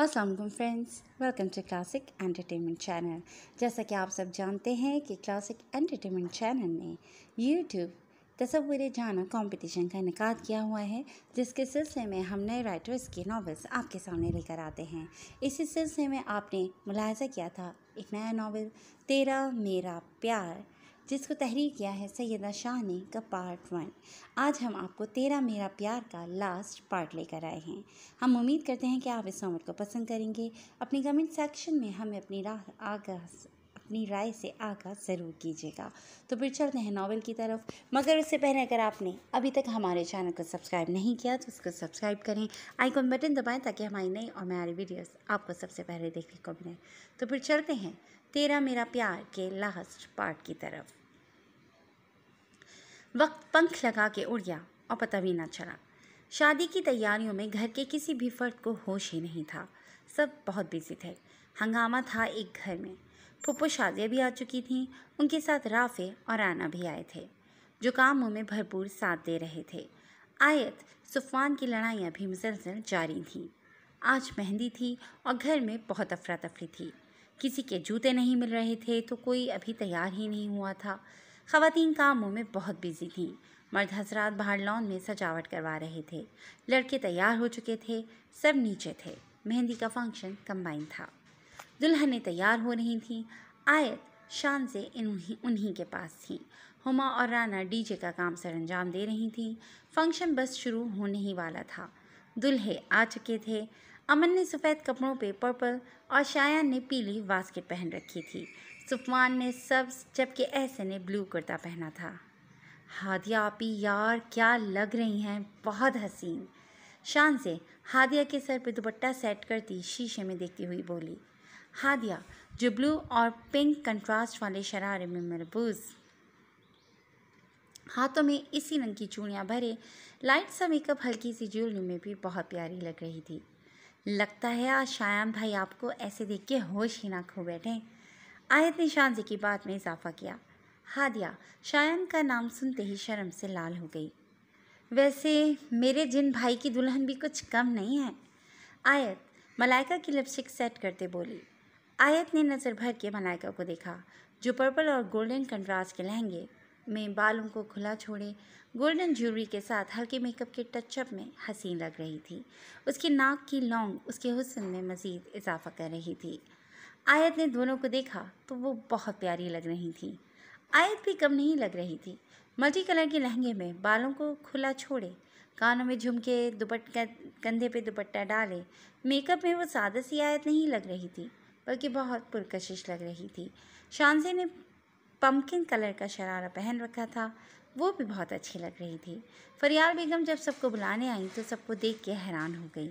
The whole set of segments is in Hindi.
Aslam friends welcome to classic entertainment channel जैसा कि आप सब जानते हैं कि क्लासिक एंटरटेनमेंट चैनल ने यूट्यूब तस्वुर जाना कंपटीशन का इनका किया हुआ है जिसके सिलसिले में हम नए राइटर्स के नावल्स आपके सामने लेकर आते हैं इसी सिलसिले में आपने मुलायजा किया था एक नया नावल तेरा मेरा प्यार जिसको तहरीर किया है सैदा शाह ने का पार्ट वन आज हम आपको तेरा मेरा प्यार का लास्ट पार्ट लेकर आए हैं हम उम्मीद करते हैं कि आप इस नॉवल को पसंद करेंगे अपने कमेंट सेक्शन में हमें अपनी राह आगाह अपनी राय से आगाह ज़रूर कीजिएगा तो फिर चलते हैं नावल की तरफ मगर उससे पहले अगर आपने अभी तक हमारे चैनल को सब्सक्राइब नहीं किया तो उसको सब्सक्राइब करें आइकॉन बटन दबाएँ ताकि हमारी नई और हमारी वीडियोज़ आपको सबसे पहले देखने को मिलें तो फिर चलते हैं तेरा मेरा प्यार के लास्ट पार्ट की तरफ वक्त पंख लगा के उड़ गया और पता भी ना चला शादी की तैयारियों में घर के किसी भी फर्द को होश ही नहीं था सब बहुत बिजी थे हंगामा था एक घर में पुप्पो शादियाँ भी आ चुकी थीं उनके साथ राफे और आना भी आए थे जो काम में भरपूर साथ दे रहे थे आयत सुफान की लड़ाइयाँ भी मुसलसल जारी थीं आज मेहंदी थी और घर में बहुत अफरा तफरी थी किसी के जूते नहीं मिल रहे थे तो कोई अभी तैयार ही नहीं हुआ था ख़वातीन कामों में बहुत बिजी थीं मर्द हजरात बाहर लॉन में सजावट करवा रहे थे लड़के तैयार हो चुके थे सब नीचे थे मेहंदी का फंक्शन कम्बाइन था दुल्हनें तैयार हो रही थीं आयत शान से इन्हीं उन्हीं के पास थी हुमा और राना डीजे का काम सर अंजाम दे रही थीं फंक्शन बस शुरू होने ही वाला था दुल्हे आ चुके थे अमन ने सफ़ेद कपड़ों पे पर्पल और शायान ने पीली वास्केट पहन रखी थी सुफमान ने सब्स जबकि ऐसे ने ब्लू कुर्ता पहना था हादिया आपी यार क्या लग रही हैं बहुत हसीन शान से हादिया के सर पर दुपट्टा सेट करती शीशे में देखती हुई बोली हादिया जो ब्लू और पिंक कंट्रास्ट वाले शरारे में मरबूज हाथों में इसी रंग की चूड़ियाँ भरे लाइट सा मेकअप हल्की सी ज्वेलरी में भी बहुत प्यारी लग रही थी लगता है आज शायान भाई आपको ऐसे देख के होश ही ना खो बैठे आयत ने शाह जी की बात में इजाफा किया हादिया शायन का नाम सुनते ही शर्म से लाल हो गई वैसे मेरे जिन भाई की दुल्हन भी कुछ कम नहीं है आयत मलाइका की लिपस्टिक सेट करते बोली आयत ने नज़र भर के मलाइका को देखा जो पर्पल और गोल्डन कंट्रास्ट के लहंगे में बालों को खुला छोड़े गोल्डन ज्वेलरी के साथ हल्के मेकअप के टचअप में हसीन लग रही थी उसकी नाक की लौंग उसके हुसन में मज़ीद इजाफा कर रही थी आयत ने दोनों को देखा तो वो बहुत प्यारी लग रही थी आयत भी कम नहीं लग रही थी मल्टी कलर के लहंगे में बालों को खुला छोड़े कानों में झुमके दुपट कंधे पे दुपट्टा डाले मेकअप में वो सादा सी आयत नहीं लग रही थी बल्कि बहुत पुरकशिश लग रही थी शानसे ने पम्पकिन कलर का शरारा पहन रखा था वो भी बहुत अच्छी लग रही थी फरियाल बेगम जब सबको बुलाने आई तो सबको देख के हैरान हो गई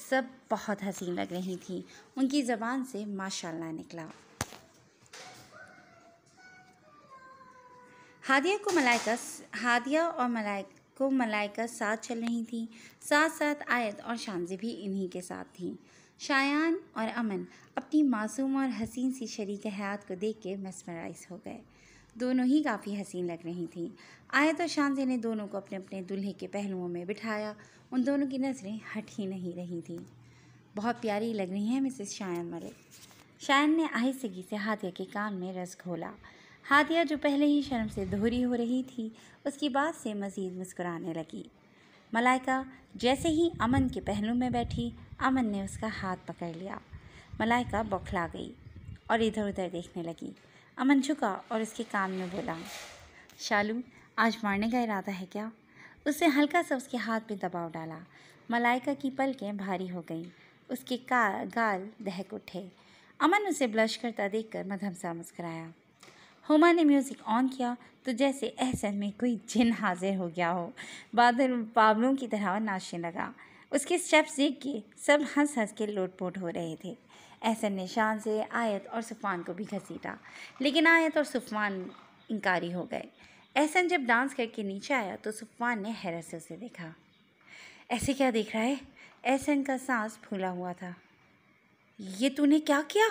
सब बहुत हसीन लग रही थी उनकी ज़बान से माशाल्लाह निकला हादिया को मलाइका हादिया और मलाइक को मलाइका साथ चल रही थी साथ साथ आयत और शामजी भी इन्हीं के साथ थीं शायान और अमन अपनी मासूम और हसीन सी शरीक हयात को देख के मसमराइज हो गए दोनों ही काफ़ी हसीन लग रही थीं आयत तो शांति ने दोनों को अपने अपने दूल्हे के पहलुओं में बिठाया उन दोनों की नज़रें हट ही नहीं रही थीं बहुत प्यारी लग रही हैं मिसेस शायन मरे शायन ने आहिस्गी से हाथिया के कान में रस घोला हाथिया जो पहले ही शर्म से दोहरी हो रही थी उसकी बात से मज़ीद मुस्कुराने लगी मलाइका जैसे ही अमन के पहलू में बैठी अमन ने उसका हाथ पकड़ लिया मलाइका बौखला गई और इधर उधर देखने लगी अमन झुका और उसके कान में बोला शालू आज मारने का इरादा है क्या उसने हल्का सा उसके हाथ में दबाव डाला मलाइका की पलकें भारी हो गईं उसके का गाल दहक उठे अमन उसे ब्लश करता कर मधम सा मुस्कराया हुमा ने म्यूज़िक ऑन किया तो जैसे एहसन में कोई जिन हाजिर हो गया हो बादल बाबलों की तरह नाचने लगा उसके स्टेप्स देख के सब हंस हंस के लोटपोट हो रहे थे ऐसे निशान से आयत और सुफान को भी घसीटा लेकिन आयत और सुफान इनकारी हो गए एहसन जब डांस करके नीचे आया तो सुफान ने हैरत से उसे देखा ऐसे क्या देख रहा है एहसन का सांस फूला हुआ था ये तूने क्या किया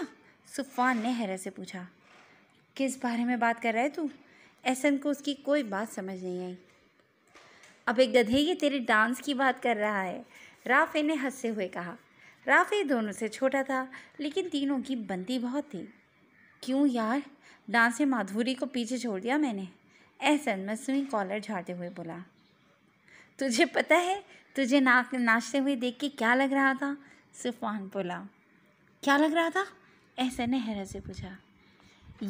सुफान ने हैरत से पूछा किस बारे में बात कर रहा है तू एहसन को उसकी कोई बात समझ नहीं आई अब एक गधे ये तेरे डांस की बात कर रहा है राफे ने हंसते हुए कहा राफ़ी दोनों से छोटा था लेकिन तीनों की बनती बहुत थी क्यों यार डांस में माधुरी को पीछे छोड़ दिया मैंने एहसन मसमी कॉलर झाड़ते हुए बोला तुझे पता है तुझे ना नाचते हुए देख के क्या लग रहा था सुफान बोला क्या लग रहा था एहसन ने हैरत से पूछा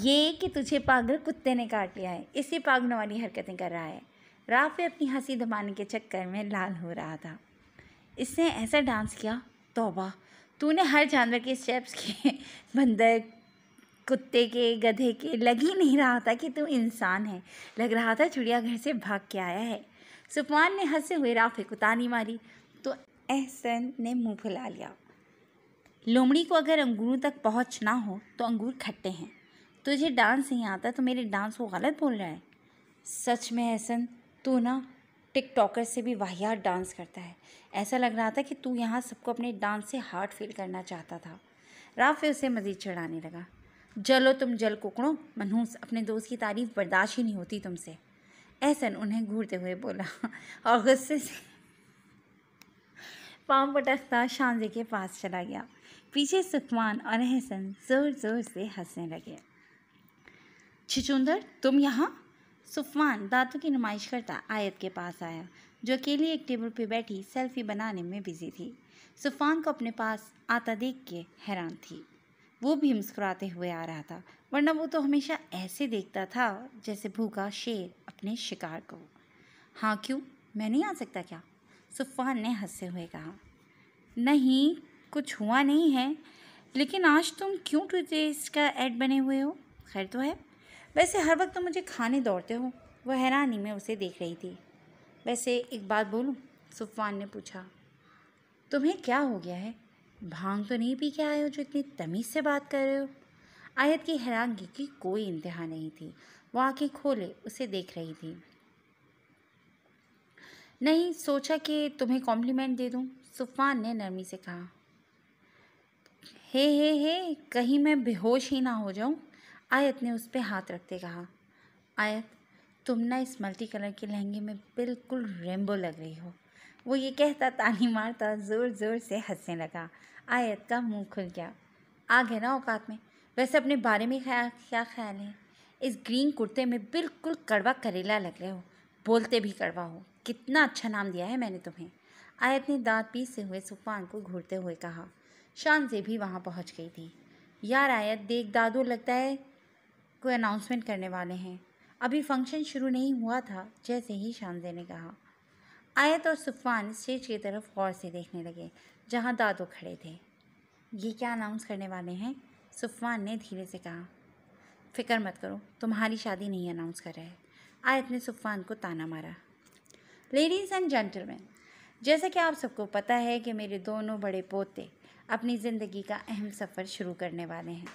ये कि तुझे पागल कुत्ते ने काट लिया है इसी पागलों वाली हरकतें कर रहा है राफे अपनी हंसी दबाने के चक्कर में लाल हो रहा था इसने ऐसा डांस किया तोबा तूने हर जानवर के स्टेप्स के बंदर कुत्ते के गधे के लग ही नहीं रहा था कि तू इंसान है लग रहा था चिड़िया घर से भाग के आया है सुपमान ने हंसे हुए राफे को तानी मारी तो एहसन ने मुंह फुला लिया लोमड़ी को अगर अंगूरों तक पहुँच ना हो तो अंगूर खट्टे हैं तुझे डांस नहीं आता तो मेरे डांस को गलत बोल रहा है सच में एहसन तू ना टिकटॉकर से भी वाहियात डांस करता है ऐसा लग रहा था कि तू यहाँ सबको अपने डांस से हार्ट फील करना चाहता था राफे उसे मज़ीद चढ़ाने लगा जलो तुम जल कुकड़ो मनहूस अपने दोस्त की तारीफ़ बर्दाश्त ही नहीं होती तुमसे एहसन उन्हें घूरते हुए बोला और गुस्से से पाँव पटकता शानजे के पास चला गया पीछे सुखमान और एहसन ज़ोर ज़ोर से हंसने लगे छिचुंदर तुम यहाँ सुफवान दांतों की नुमाइश करता आयत के पास आया जो अकेली एक टेबल पर बैठी सेल्फी बनाने में बिजी थी सुफान को अपने पास आता देख के हैरान थी वो भी मुस्कुराते हुए आ रहा था वरना वो तो हमेशा ऐसे देखता था जैसे भूखा शेर अपने शिकार को हाँ क्यों मैं नहीं आ सकता क्या सुफान ने हंसते हुए कहा नहीं कुछ हुआ नहीं है लेकिन आज तुम क्यों टूथपेस्ट का ऐड बने हुए हो खैर तो है वैसे हर वक्त तुम मुझे खाने दौड़ते हो वह हैरानी में उसे देख रही थी वैसे एक बात बोलूँ सुफान ने पूछा तुम्हें क्या हो गया है भांग तो नहीं पी के आए हो जो इतनी तमीज़ से बात कर रहे हो आयत की हैरानगी की कोई इंतहा नहीं थी वो आँखें खोले उसे देख रही थी नहीं सोचा कि तुम्हें कॉम्प्लीमेंट दे दूँ सुफान ने नरमी से कहा हे हे हे कहीं मैं बेहोश ही ना हो जाऊँ आयत ने उस पर हाथ रखते कहा आयत तुम ना इस मल्टी कलर के लहंगे में बिल्कुल रेम्बो लग रही हो वो ये कहता ताली मारता ज़ोर ज़ोर से हंसने लगा आयत का मुंह खुल गया आ गया ना औकात में वैसे अपने बारे में ख्याल क्या ख्याल है इस ग्रीन कुर्ते में बिल्कुल कड़वा करेला लग रहे हो बोलते भी कड़वा हो कितना अच्छा नाम दिया है मैंने तुम्हें आयत ने दांत पीसते हुए सुफान को घूरते हुए कहा शान से भी वहाँ पहुँच गई थी यार आयत देख दादू लगता है कोई अनाउंसमेंट करने वाले हैं अभी फंक्शन शुरू नहीं हुआ था जैसे ही शानजे ने कहा आयत और सुफान स्टेज की तरफ गौर से देखने लगे जहाँ दादू खड़े थे ये क्या अनाउंस करने वाले हैं सुफान ने धीरे से कहा फ़िक्र मत करो तुम्हारी शादी नहीं अनाउंस कर रहे आयत ने सुफान को ताना मारा लेडीज़ एंड जेंटलमैन जैसा कि आप सबको पता है कि मेरे दोनों बड़े पोते अपनी ज़िंदगी का अहम सफ़र शुरू करने वाले हैं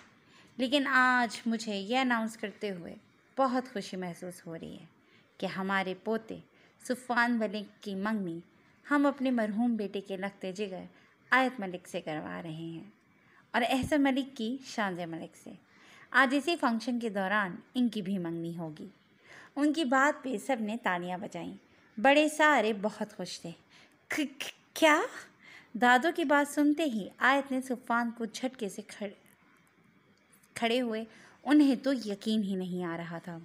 लेकिन आज मुझे यह अनाउंस करते हुए बहुत खुशी महसूस हो रही है कि हमारे पोते सुफान मलिक की मंगनी हम अपने मरहूम बेटे के लगते जिगर आयत मलिक से करवा रहे हैं और एहसन मलिक की शानज मलिक से आज इसी फंक्शन के दौरान इनकी भी मंगनी होगी उनकी बात पे सब ने तालियाँ बजाईं बड़े सारे बहुत खुश थे क्या दादू की बात सुनते ही आयत ने सुफान को झटके से खड़े खड़े हुए उन्हें तो यकीन ही नहीं आ रहा था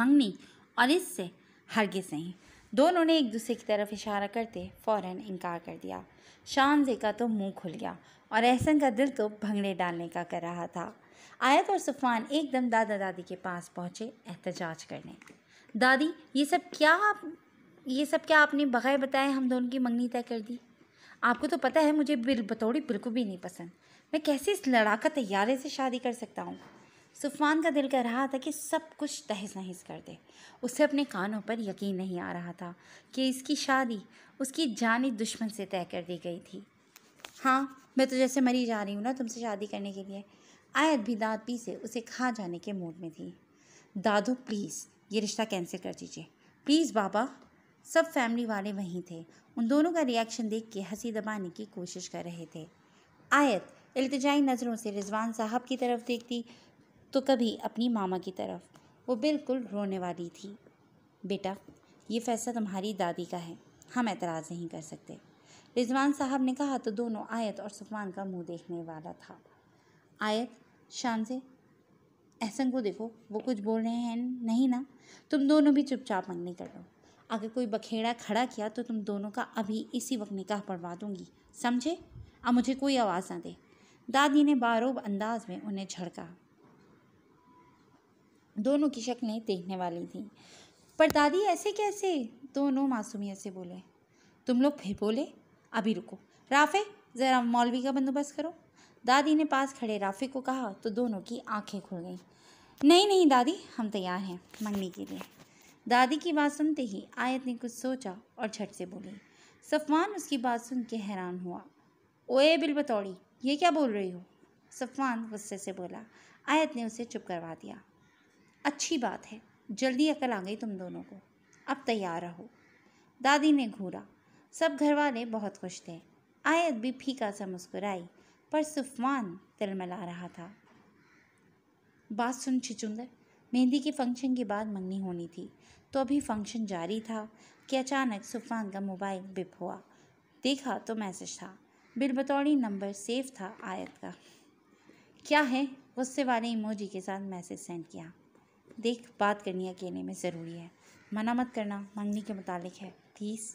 मंगनी और इससे हरगिज नहीं दोनों ने एक दूसरे की तरफ इशारा करते फ़ौर इनकार कर दिया शाम जे का तो मुंह खुल गया और एहसन का दिल तो भंगड़े डालने का कर रहा था आयत और सुफान एकदम दादा दादी के पास पहुँचे एहतजाज करने दादी ये सब क्या आप ये सब क्या आपने बगैर बताए हम दोनों की मंगनी तय कर दी आपको तो पता है मुझे बिल बतौड़ी बिल्कुल भी नहीं पसंद मैं कैसे इस लड़ाका तैयारे से शादी कर सकता हूँ सुफान का दिल कह रहा था कि सब कुछ तहस नहस कर दे उसे अपने कानों पर यकीन नहीं आ रहा था कि इसकी शादी उसकी जानी दुश्मन से तय कर दी गई थी हाँ मैं तो जैसे मरी जा रही हूँ ना तुमसे शादी करने के लिए आयत भी दाद पी से उसे खा जाने के मूड में थी दादो प्लीज़ ये रिश्ता कैंसिल कर दीजिए प्लीज़ बाबा सब फैमिली वाले वहीं थे उन दोनों का रिएक्शन देख के हंसी दबाने की कोशिश कर रहे थे आयत अल्तजाई नज़रों से रिजवान साहब की तरफ देखती तो कभी अपनी मामा की तरफ वो बिल्कुल रोने वाली थी बेटा ये फ़ैसला तुम्हारी दादी का है हम एतराज़ नहीं कर सकते रिजवान साहब ने कहा तो दोनों आयत और सुफान का मुंह देखने वाला था आयत शान से एहसन को देखो वो कुछ बोल रहे हैं नहीं ना तुम दोनों भी चुपचाप मंगने कर लो अगर कोई बखेड़ा खड़ा किया तो तुम दोनों का अभी इसी वक्त निकाह पढ़वा दूंगी समझे अब मुझे कोई आवाज़ ना दे दादी ने बारूब अंदाज में उन्हें झड़का दोनों की शक्लें देखने वाली थीं पर दादी ऐसे कैसे दोनों मासूमियत से बोले तुम लोग फिर बोले अभी रुको राफे ज़रा मौलवी का बंदोबस्त करो दादी ने पास खड़े राफे को कहा तो दोनों की आंखें खुल गईं नहीं नहीं दादी हम तैयार हैं मंगनी के लिए दादी की बात सुनते ही आयत ने कुछ सोचा और झट से बोली सफवान उसकी बात सुन के हैरान हुआ ओए बिल बतौड़ी ये क्या बोल रही हो सफ़वान गुस्से से बोला आयत ने उसे चुप करवा दिया अच्छी बात है जल्दी अकल आ गई तुम दोनों को अब तैयार रहो दादी ने घूरा सब घरवाले बहुत खुश थे आयत भी फीका सा मुस्कुराई पर सुफवान तिलमिला रहा था बात सुन छिचुंदर मेहंदी के फंक्शन के बाद मंगनी होनी थी तो अभी फंक्शन जारी था कि अचानक सुफवान का मोबाइल बिप हुआ देखा तो मैसेज था बिल बतौड़ी नंबर सेव था आयत का क्या है गुस्से वाले इमोजी के साथ मैसेज सेंड किया देख बात करनी अकेले में ज़रूरी है मना मत करना मंगनी के मुतालिक है प्लीज़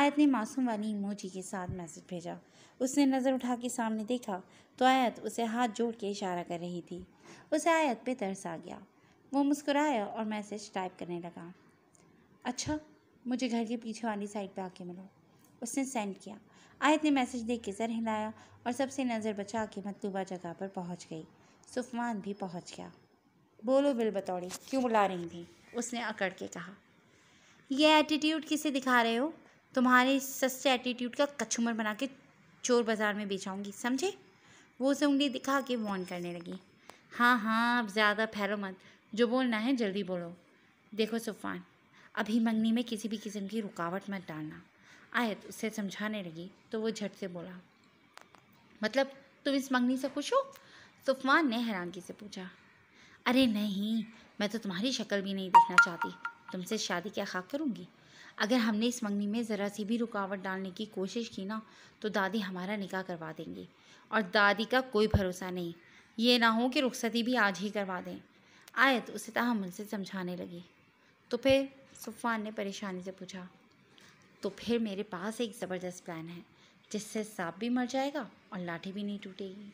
आयत ने मासूम वाली इमोजी के साथ मैसेज भेजा उसने नज़र उठा के सामने देखा तो आयत उसे हाथ जोड़ के इशारा कर रही थी उसे आयत पे तरस आ गया वो मुस्कुराया और मैसेज टाइप करने लगा अच्छा मुझे घर के पीछे वाली साइड पे आके मिलो उसने सेंड किया आयत ने मैसेज देख के सर हिलाया और सबसे नज़र बचा के मतलूबा जगह पर पहुंच गई सुफमान भी पहुंच गया बोलो बिल बतौड़ी क्यों बुला रही थी उसने अकड़ के कहा यह एटीट्यूड किसे दिखा रहे हो तुम्हारे सस्ते एटीट्यूड का कछुमर बना के चोर बाज़ार में बेचाऊंगी समझे वो उसे उंगली दिखा के वॉन करने लगी हाँ हाँ अब ज़्यादा फैलो मत जो बोलना है जल्दी बोलो देखो सुफान अभी मंगनी में किसी भी किस्म की रुकावट मत डालना आयत तो उसे समझाने लगी तो वो झट से बोला मतलब तुम इस मंगनी से खुश हो तूफान तो ने हैरानगी से पूछा अरे नहीं मैं तो तुम्हारी शक्ल भी नहीं देखना चाहती तुमसे शादी क्या खाक करूँगी अगर हमने इस मंगनी में ज़रा सी भी रुकावट डालने की कोशिश की ना तो दादी हमारा निकाह करवा देंगी और दादी का कोई भरोसा नहीं ये ना हो कि रुखसती भी आज ही करवा दें आयत तो उसे तहमुल से समझाने लगी तो फिर सुफान ने परेशानी से पूछा तो फिर मेरे पास एक ज़बरदस्त प्लान है जिससे सांप भी मर जाएगा और लाठी भी नहीं टूटेगी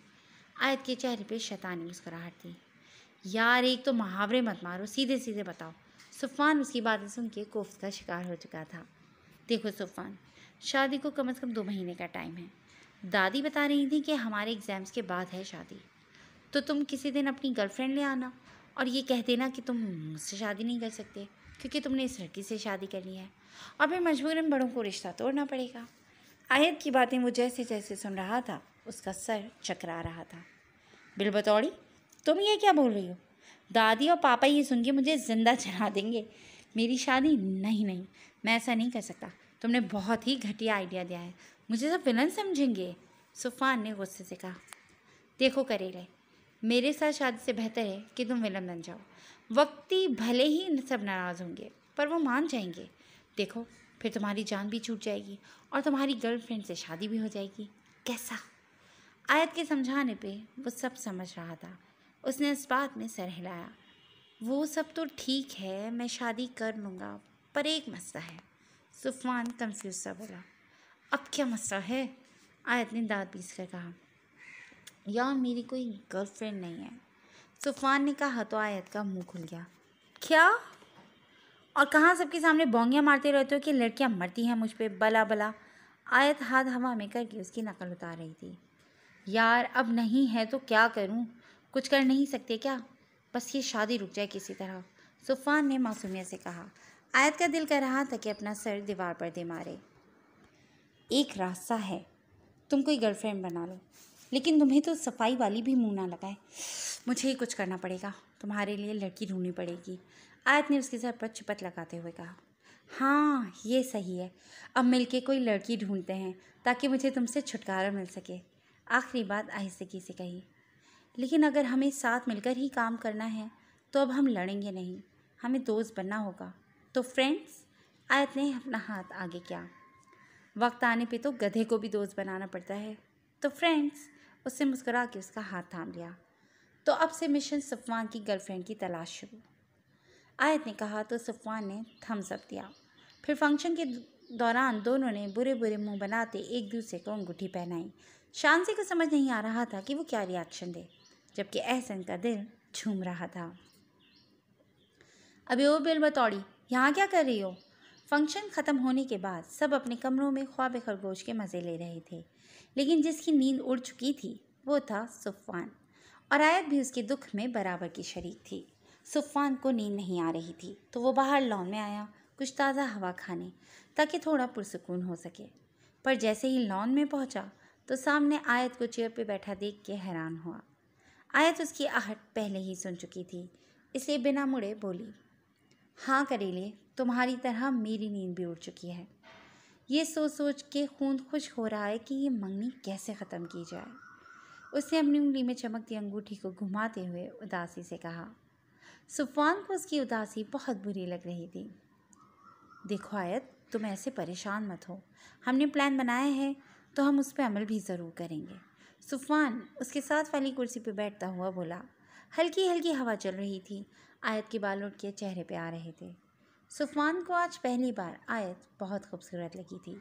आयत के चेहरे पे शैतानी मुस्कराहट थी यार एक तो मुहावरे मत मारो सीधे सीधे बताओ सुफान उसकी बातें सुन के कोफ्त का शिकार हो चुका था देखो सुफान शादी को कम से कम दो महीने का टाइम है दादी बता रही थी कि हमारे एग्ज़ाम्स के बाद है शादी तो तुम किसी दिन अपनी गर्लफ्रेंड ले आना और ये कह देना कि तुम मुझसे शादी नहीं कर सकते क्योंकि तुमने इस लड़की से शादी करनी है और फिर मजबूरन बड़ों को रिश्ता तोड़ना पड़ेगा आहिद की बातें वो जैसे जैसे सुन रहा था उसका सर चकरा रहा था बिल बतौड़ी तुम ये क्या बोल रही हो दादी और पापा ये सुन के मुझे ज़िंदा चढ़ा देंगे मेरी शादी नहीं नहीं मैं ऐसा नहीं कर सकता तुमने बहुत ही घटिया आइडिया दिया है मुझे सब विलन समझेंगे सुफान ने गुस्से से कहा देखो करेले मेरे साथ शादी से बेहतर है कि तुम विलन बन जाओ वक्ती भले ही सब नाराज़ होंगे पर वो मान जाएंगे देखो फिर तुम्हारी जान भी छूट जाएगी और तुम्हारी गर्लफ्रेंड से शादी भी हो जाएगी कैसा आयत के समझाने पे वो सब समझ रहा था उसने इस बात में सर हिलाया वो सब तो ठीक है मैं शादी कर लूँगा पर एक मसला है सुफान कंफ्यूज सा बोला अब क्या मसला है आयत ने दाँत पीस कर कहा यार मेरी कोई गर्लफ्रेंड नहीं है सुफान ने कहा तो आयत का मुंह खुल गया क्या और कहाँ सबके सामने बोंगियाँ मारते रहते हो कि लड़कियाँ मरती हैं मुझ पर बला बला आयत हाथ हवा में करके उसकी नकल उतार रही थी यार अब नहीं है तो क्या करूँ कुछ कर नहीं सकते क्या बस ये शादी रुक जाए किसी तरह सुफान ने मासूमिया से कहा आयत का दिल कर रहा था कि अपना सर दीवार पर दे मारे एक रास्ता है तुम कोई गर्लफ्रेंड बना लो लेकिन तुम्हें तो सफाई वाली भी मुँह ना लगाए मुझे ही कुछ करना पड़ेगा तुम्हारे लिए लड़की ढूंढनी पड़ेगी आयत ने उसके सर पर चुपत लगाते हुए कहा हाँ ये सही है अब मिलके कोई लड़की ढूंढते हैं ताकि मुझे तुमसे छुटकारा मिल सके आखिरी बात आहिस्तगी से कही लेकिन अगर हमें साथ मिलकर ही काम करना है तो अब हम लड़ेंगे नहीं हमें दोस्त बनना होगा तो फ्रेंड्स आयत ने अपना हाथ आगे किया वक्त आने पे तो गधे को भी दोस्त बनाना पड़ता है तो फ्रेंड्स उससे मुस्करा के उसका हाथ थाम लिया तो अब से मिशन सफवान की गर्लफ्रेंड की तलाश शुरू आयत ने कहा तो सफ़वान ने थम्स अप दिया फिर फंक्शन के दौरान दोनों ने बुरे बुरे मुंह बनाते एक दूसरे को अंगूठी पहनाई शानसी को समझ नहीं आ रहा था कि वो क्या रिएक्शन दे जबकि एहसन का दिल झूम रहा था अभी ओ बिल बतौड़ी यहाँ क्या कर रही हो फंक्शन ख़त्म होने के बाद सब अपने कमरों में ख्वाब खरगोश के मज़े ले रहे थे लेकिन जिसकी नींद उड़ चुकी थी वो था सुफवान और आयत भी उसके दुख में बराबर की शरीक थी सुफान को नींद नहीं आ रही थी तो वो बाहर लॉन में आया कुछ ताज़ा हवा खाने ताकि थोड़ा पुरसकून हो सके पर जैसे ही लॉन में पहुंचा तो सामने आयत को चेयर पे बैठा देख के हैरान हुआ आयत उसकी आहट पहले ही सुन चुकी थी इसलिए बिना मुड़े बोली हाँ करेले तुम्हारी तरह मेरी नींद भी उड़ चुकी है ये सोच सोच के खून खुश हो रहा है कि ये मंगनी कैसे ख़त्म की जाए उसने अपनी उंगली में चमकती अंगूठी को घुमाते हुए उदासी से कहा सुफान को उसकी उदासी बहुत बुरी लग रही थी देखो आयत तुम ऐसे परेशान मत हो हमने प्लान बनाया है तो हम उस पर अमल भी ज़रूर करेंगे सुफान उसके साथ वाली कुर्सी पर बैठता हुआ बोला हल्की हल्की हवा चल रही थी आयत के बाल उठ के चेहरे पे आ रहे थे सुफान को आज पहली बार आयत बहुत खूबसूरत लगी थी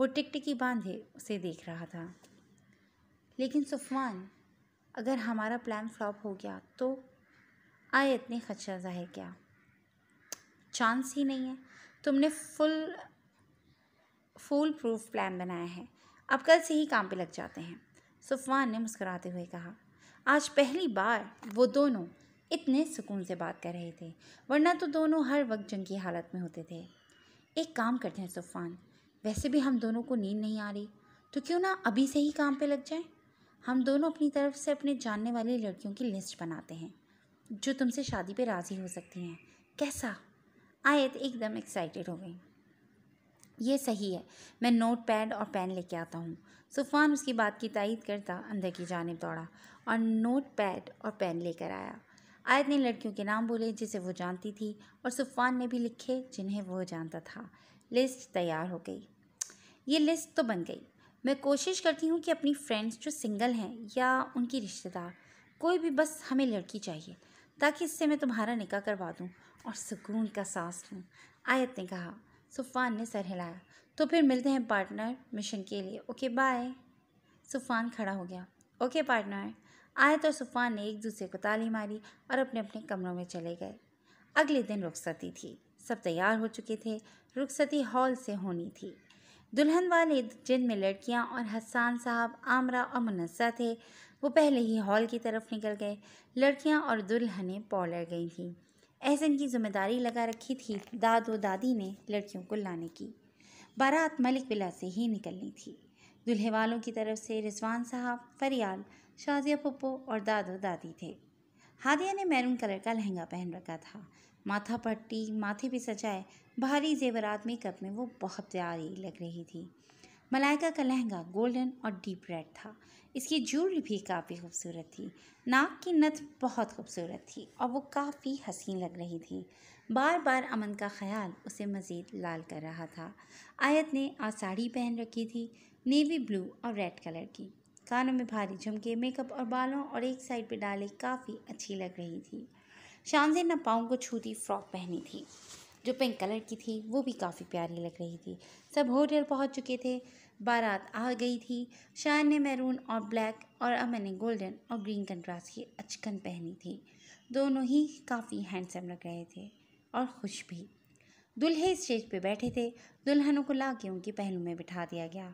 वो टिकटिकी बांधे उसे देख रहा था लेकिन सुफान अगर हमारा प्लान फ्लॉप हो गया तो आए इतने खदशा जाहिर किया चांस ही नहीं है तुमने फुल फुल प्रूफ प्लान बनाया है अब कल से ही काम पे लग जाते हैं सुफवान ने मुस्कुराते हुए कहा आज पहली बार वो दोनों इतने सुकून से बात कर रहे थे वरना तो दोनों हर वक्त जंग की हालत में होते थे एक काम करते हैं सुफान वैसे भी हम दोनों को नींद नहीं आ रही तो क्यों ना अभी से ही काम पे लग जाएं हम दोनों अपनी तरफ से अपने जानने वाली लड़कियों की लिस्ट बनाते हैं जो तुमसे शादी पे राज़ी हो सकती हैं कैसा आयत तो एकदम एक्साइटेड हो गई ये सही है मैं नोट पैड और पेन लेके आता हूँ सुफान उसकी बात की तायद करता अंदर की जानब दौड़ा और नोट पैड और पेन लेकर आया आयत ने लड़कियों के नाम बोले जिसे वो जानती थी और सुफान ने भी लिखे जिन्हें वो जानता था लिस्ट तैयार हो गई ये लिस्ट तो बन गई मैं कोशिश करती हूँ कि अपनी फ्रेंड्स जो सिंगल हैं या उनकी रिश्तेदार कोई भी बस हमें लड़की चाहिए ताकि इससे मैं तुम्हारा निकाह करवा दूँ और सुकून का सांस लूँ आयत ने कहा सुफान ने सर हिलाया तो फिर मिलते हैं पार्टनर मिशन के लिए ओके बाय सुफान खड़ा हो गया ओके पार्टनर आयत और सुफान ने एक दूसरे को ताली मारी और अपने अपने कमरों में चले गए अगले दिन रुखसती थी सब तैयार हो चुके थे रुखसती हॉल से होनी थी दुल्हन वाले जिन में लड़कियां और हसान साहब आमरा और मुनसा थे वो पहले ही हॉल की तरफ निकल गए लड़कियां और दुल्हनें पॉलर गई थीं एहसन की जिम्मेदारी लगा रखी थी दादो दादी ने लड़कियों को लाने की बारात मलिक बिला से ही निकलनी थी दूल्हे वालों की तरफ से रिजवान साहब फरियाल शाजिया पप्पो और दादो दादी थे हादिया ने मैरून कलर का लहंगा पहन रखा था माथा पट्टी माथे पे सजाए भारी जेवरात मेकअप में वो बहुत प्यारी लग रही थी मलाइका का लहंगा गोल्डन और डीप रेड था इसकी ज्वेलरी भी काफ़ी खूबसूरत थी नाक की नथ बहुत खूबसूरत थी और वो काफ़ी हसीन लग रही थी बार बार अमन का ख्याल उसे मज़ीद लाल कर रहा था आयत ने आज साड़ी पहन रखी थी नेवी ब्लू और रेड कलर की कानों में भारी झुमके मेकअप और बालों और एक साइड पे डाले काफ़ी अच्छी लग रही थी शानजे न पाँव को छूती फ्रॉक पहनी थी जो पिंक कलर की थी वो भी काफ़ी प्यारी लग रही थी सब होटल पहुंच चुके थे बारात आ गई थी शायन ने मैरून और ब्लैक और अमन ने गोल्डन और ग्रीन कंट्रास्ट की अचकन पहनी थी दोनों ही काफ़ी हैंडसम लग रहे थे और खुश भी दुल्हे स्टेज पे बैठे थे दुल्हनों को ला के उनकी पहलू में बिठा दिया गया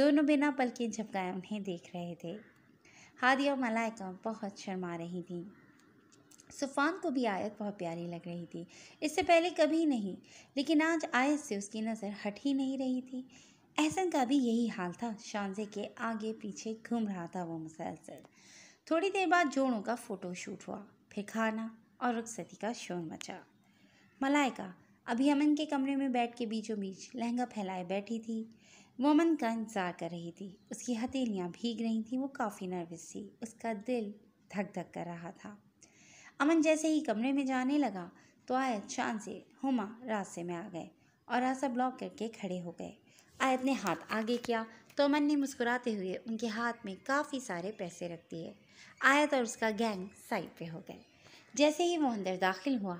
दोनों बिना पल के झपकाए उन्हें देख रहे थे हादिया और मलाइका बहुत शर्मा रही थी सुफान को भी आयत बहुत प्यारी लग रही थी इससे पहले कभी नहीं लेकिन आज आयत से उसकी नज़र हट ही नहीं रही थी एहसन का भी यही हाल था शानजे के आगे पीछे घूम रहा था वो मुसलसल थोड़ी देर बाद जोड़ों का फ़ोटो शूट हुआ फिर खाना और रुखसती का शोर मचा मलाइका अभी अमन के कमरे में बैठ के बीचों बीच लहंगा फैलाए बैठी थी वो अमन का इंतज़ार कर रही थी उसकी हथेलियाँ भीग रही थी वो काफ़ी नर्वस थी उसका दिल धक धक कर रहा था अमन जैसे ही कमरे में जाने लगा तो आयत शान से हुमा रास्ते में आ गए और रास्ता ब्लॉक करके खड़े हो गए आयत ने हाथ आगे किया तो अमन ने मुस्कुराते हुए उनके हाथ में काफ़ी सारे पैसे रख दिए आयत और उसका गैंग साइड पे हो गए जैसे ही वो अंदर दाखिल हुआ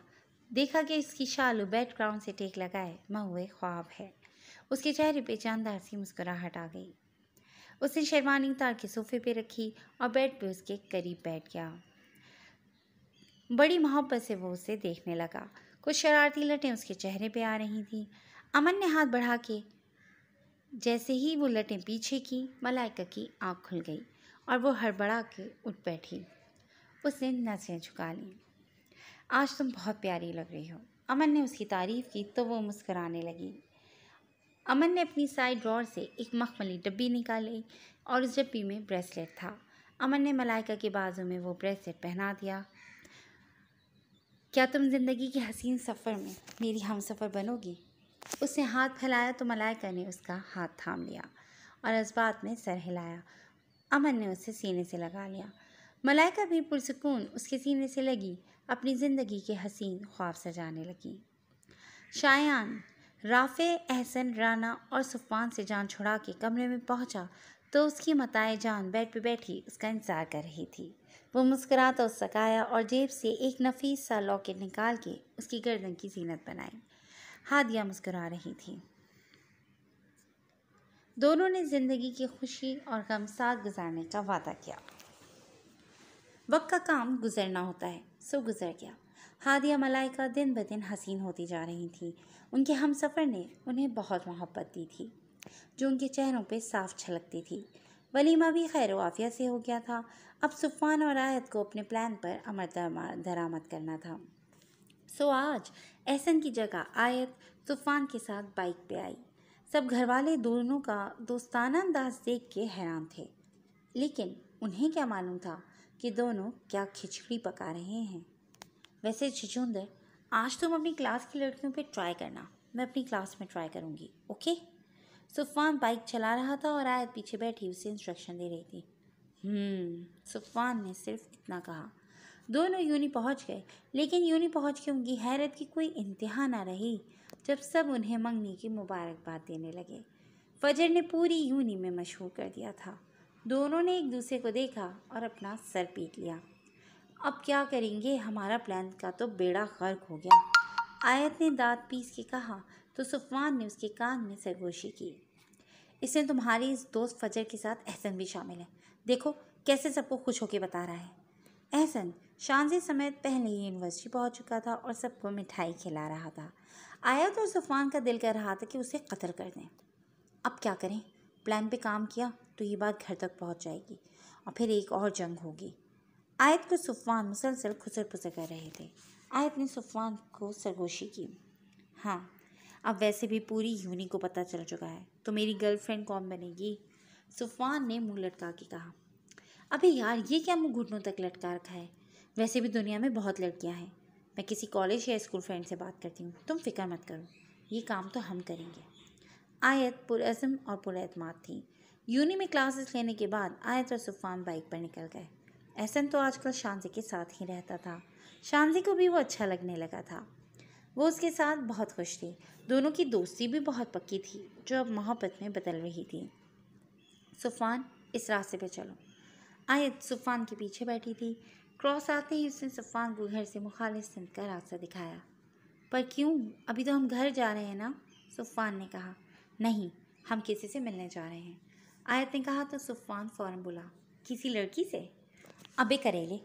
देखा कि उसकी शाल क्राउन से टेक लगाए महुए ख्वाब है उसके चेहरे पे जानदार सी मुस्कुराहट आ गई उसने शेरवानी उतार के सोफे पे रखी और बेड पे उसके करीब बैठ गया बड़ी मोहब्बत से वो उसे देखने लगा कुछ शरारती लटें उसके चेहरे पे आ रही थी अमन ने हाथ बढ़ा के जैसे ही वो लटें पीछे की मलाइका की आँख खुल गई और वो हड़बड़ा के उठ बैठी उसने नसें झुका लीं आज तुम बहुत प्यारी लग रही हो अमन ने उसकी तारीफ़ की तो वो मुस्कराने लगी अमन ने अपनी साइड ड्रॉर से एक मखमली डब्बी निकाली और उस डब्बी में ब्रेसलेट था अमन ने मलाइका के बाजू में वो ब्रेसलेट पहना दिया क्या तुम ज़िंदगी के हसीन सफ़र में मेरी हम सफ़र बनोगी उसने हाथ फैलाया तो मलाइका ने उसका हाथ थाम लिया और असबात ने सर हिलाया अमन ने उसे सीने से लगा लिया मलाइका भी पुरसकून उसके सीने से लगी अपनी ज़िंदगी के हसीन ख्वाब सजाने लगी शायान राफ़े अहसन राना और सुफान से जान छुड़ा के कमरे में पहुंचा तो उसकी मताए जान बेड पे बैठी उसका इंतज़ार कर रही थी वो मुस्करा तो सकाया और जेब से एक नफीस सा लॉकेट निकाल के उसकी गर्दन की जीनत बनाई हादिया मुस्कुरा रही थी दोनों ने ज़िंदगी की खुशी और गम साथ गुजारने का वादा किया वक्त का काम गुजरना होता है सो गुजर गया हादिया मलाइका दिन ब दिन हसीन होती जा रही थी उनके हम सफ़र ने उन्हें बहुत मोहब्बत दी थी जो उनके चेहरों पर साफ छलकती थी वलीमा भी खैर वाफिया से हो गया था अब सुफान और आयत को अपने प्लान पर अमर दरामद करना था सो आज एहसन की जगह आयत तूफान के साथ बाइक पे आई सब घरवाले दोनों का दोस्ताना अंदाज देख के हैरान थे लेकिन उन्हें क्या मालूम था कि दोनों क्या खिचड़ी पका रहे हैं वैसे छिछुंदर आज तुम अपनी क्लास की लड़कियों पे ट्राई करना मैं अपनी क्लास में ट्राई करूँगी ओके सुफान बाइक चला रहा था और आयत पीछे बैठी उसे इंस्ट्रक्शन दे रही थी हम्म, सुफान ने सिर्फ इतना कहा दोनों यूनी पहुंच गए लेकिन यूनी पहुंच के उनकी हैरत की कोई इंतहा ना रही जब सब उन्हें मंगनी की मुबारकबाद देने लगे फजर ने पूरी यूनी में मशहूर कर दिया था दोनों ने एक दूसरे को देखा और अपना सर पीट लिया अब क्या करेंगे हमारा प्लान का तो बेड़ा गर्क हो गया आयत ने दांत पीस के कहा तो सुफवान ने उसके कान में सरगोशी की इसमें तुम्हारी इस दोस्त फजर के साथ एहसन भी शामिल है देखो कैसे सबको खुश होकर बता रहा है एहसन शानजी समेत पहले ही यूनिवर्सिटी पहुंच चुका था और सबको मिठाई खिला रहा था आयत और जुफान का दिल कर रहा था कि उसे कतल कर दें अब क्या करें प्लान पे काम किया तो ये बात घर तक पहुंच जाएगी और फिर एक और जंग होगी आयत को सुफान मुसलसल खुसर पुसर कर रहे थे आयत ने सुफान को सरगोशी की हाँ अब वैसे भी पूरी यूनी को पता चल चुका है तो मेरी गर्लफ्रेंड कौन बनेगी सुफान ने मुंह लटका के कहा अभी यार ये क्या मुँह घुटनों तक लटका रखा है वैसे भी दुनिया में बहुत लड़कियां हैं मैं किसी कॉलेज या स्कूल फ्रेंड से बात करती हूँ तुम फिक्र मत करो ये काम तो हम करेंगे आयत पुरज़म और पुरमाद थी यूनी में क्लासेस लेने के बाद आयत और सुफान बाइक पर निकल गए एहसन तो आजकल शानजी के साथ ही रहता था शानजी को भी वो अच्छा लगने लगा था वो उसके साथ बहुत खुश थी दोनों की दोस्ती भी बहुत पक्की थी जो अब मोहब्बत में बदल रही थी सुफान इस रास्ते पे चलो आयत सुफान के पीछे बैठी थी क्रॉस आते ही उसने सफ़ान को घर से मुखालिफ सुन का रास्ता दिखाया पर क्यों अभी तो हम घर जा रहे हैं ना सुफ़ान ने कहा नहीं हम किसी से मिलने जा रहे हैं आयत ने कहा तो सुफ़ान फ़ौर बोला किसी लड़की से अबे करेले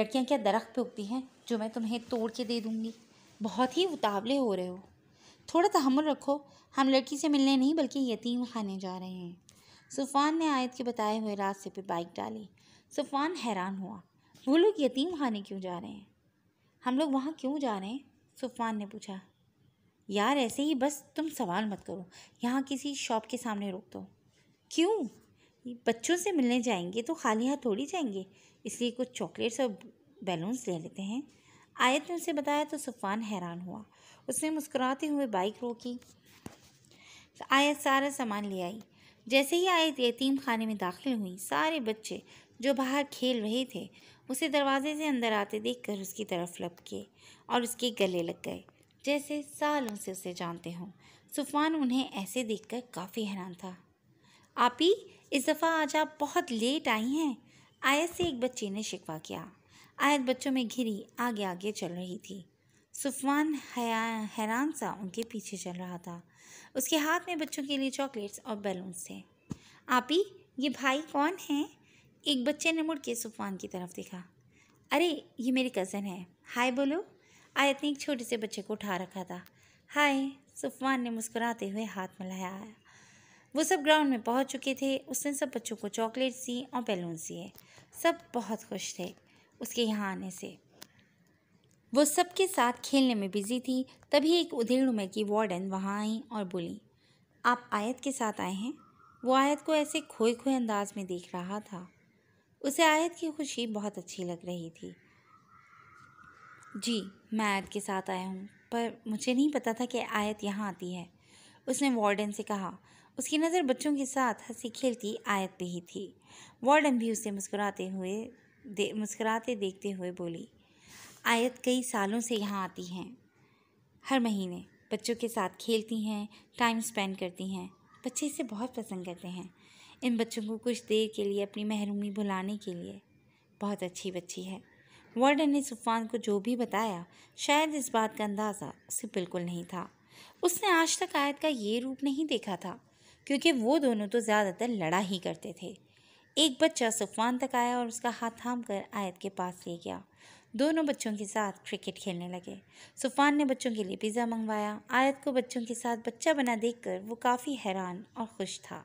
लड़कियां क्या दरख्त पे उगती हैं जो मैं तुम्हें तोड़ के दे दूँगी बहुत ही उतावले हो रहे हो थोड़ा तहमुल रखो हम लड़की से मिलने नहीं बल्कि यतीम खाने जा रहे हैं सुफ़ान ने आयत के बताए हुए रास्ते पर बाइक डाली सुफ़ान हैरान हुआ वो लोग यतीम खाने क्यों जा रहे हैं हम लोग वहाँ क्यों जा रहे हैं सुफान ने पूछा यार ऐसे ही बस तुम सवाल मत करो यहाँ किसी शॉप के सामने रोक दो क्यों बच्चों से मिलने जाएंगे तो खाली हाथ थोड़ी जाएंगे इसलिए कुछ चॉकलेट्स और बैलून्स ले लेते हैं आयत ने उसे बताया तो सुफान हैरान हुआ उसने मुस्कुराते हुए बाइक रोकी आयत सारा सामान ले आई जैसे ही आयत यतीम खाने में दाखिल हुई सारे बच्चे जो बाहर खेल रहे थे उसे दरवाजे से अंदर आते देखकर उसकी तरफ लपके और उसके गले लग गए जैसे सालों से उसे जानते हों सुफान उन्हें ऐसे देखकर काफ़ी हैरान था आपी इस दफ़ा आज आप बहुत लेट आई हैं आयत से एक बच्चे ने शिकवा किया आयत बच्चों में घिरी आगे आगे चल रही थी सुफवान हैरान सा उनके पीछे चल रहा था उसके हाथ में बच्चों के लिए चॉकलेट्स और बैलून्स थे आपी ये भाई कौन हैं एक बच्चे ने मुड़ के सुफान की तरफ देखा अरे ये मेरी कज़न है हाय बोलो आयत ने एक छोटे से बच्चे को उठा रखा था हाय सुफान ने मुस्कुराते हुए हाथ मिलाया वो सब ग्राउंड में पहुंच चुके थे उसने सब बच्चों को चॉकलेट्स दी और बैलून दिए सब बहुत खुश थे उसके यहाँ आने से वो सबके साथ खेलने में बिजी थी तभी एक उधेड़ में की वार्डन वहाँ आई और बोली आप आयत के साथ आए हैं वो आयत को ऐसे खोए खोए अंदाज में देख रहा था उसे आयत की खुशी बहुत अच्छी लग रही थी जी मैं आयत के साथ आया हूँ पर मुझे नहीं पता था कि आयत यहाँ आती है उसने वार्डन से कहा उसकी नज़र बच्चों के साथ हंसी खेलती आयत पे ही थी वार्डन भी उसे मुस्कुराते हुए दे मुस्कुराते देखते हुए बोली आयत कई सालों से यहाँ आती हैं हर महीने बच्चों के साथ खेलती हैं टाइम स्पेंड करती हैं बच्चे इसे बहुत पसंद करते हैं इन बच्चों को कुछ देर के लिए अपनी महरूमी भुलाने के लिए बहुत अच्छी बच्ची है वार्डन ने सुफान को जो भी बताया शायद इस बात का अंदाज़ा उसे बिल्कुल नहीं था उसने आज तक आयत का ये रूप नहीं देखा था क्योंकि वो दोनों तो ज़्यादातर लड़ा ही करते थे एक बच्चा सुफान तक आया और उसका हाथ थाम कर आयत के पास ले गया दोनों बच्चों के साथ क्रिकेट खेलने लगे सुफान ने बच्चों के लिए पिज़्ज़ा मंगवाया आयत को बच्चों के साथ बच्चा बना देखकर वो काफ़ी हैरान और खुश था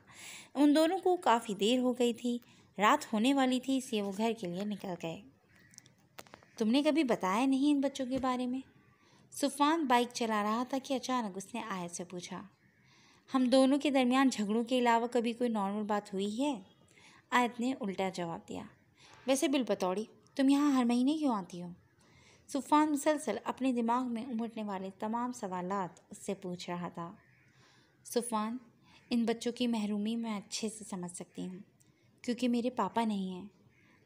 उन दोनों को काफ़ी देर हो गई थी रात होने वाली थी इसलिए वो घर के लिए निकल गए तुमने कभी बताया नहीं इन बच्चों के बारे में सुफान बाइक चला रहा था कि अचानक उसने आयत से पूछा हम दोनों के दरमियान झगड़ों के अलावा कभी कोई नॉर्मल बात हुई है आयत ने उल्टा जवाब दिया वैसे बिल बतौड़ी तुम यहाँ हर महीने क्यों आती हो सुफान मुसलसल अपने दिमाग में उमड़ने वाले तमाम सवाल उससे पूछ रहा था सुफान इन बच्चों की महरूमी मैं अच्छे से समझ सकती हूँ क्योंकि मेरे पापा नहीं हैं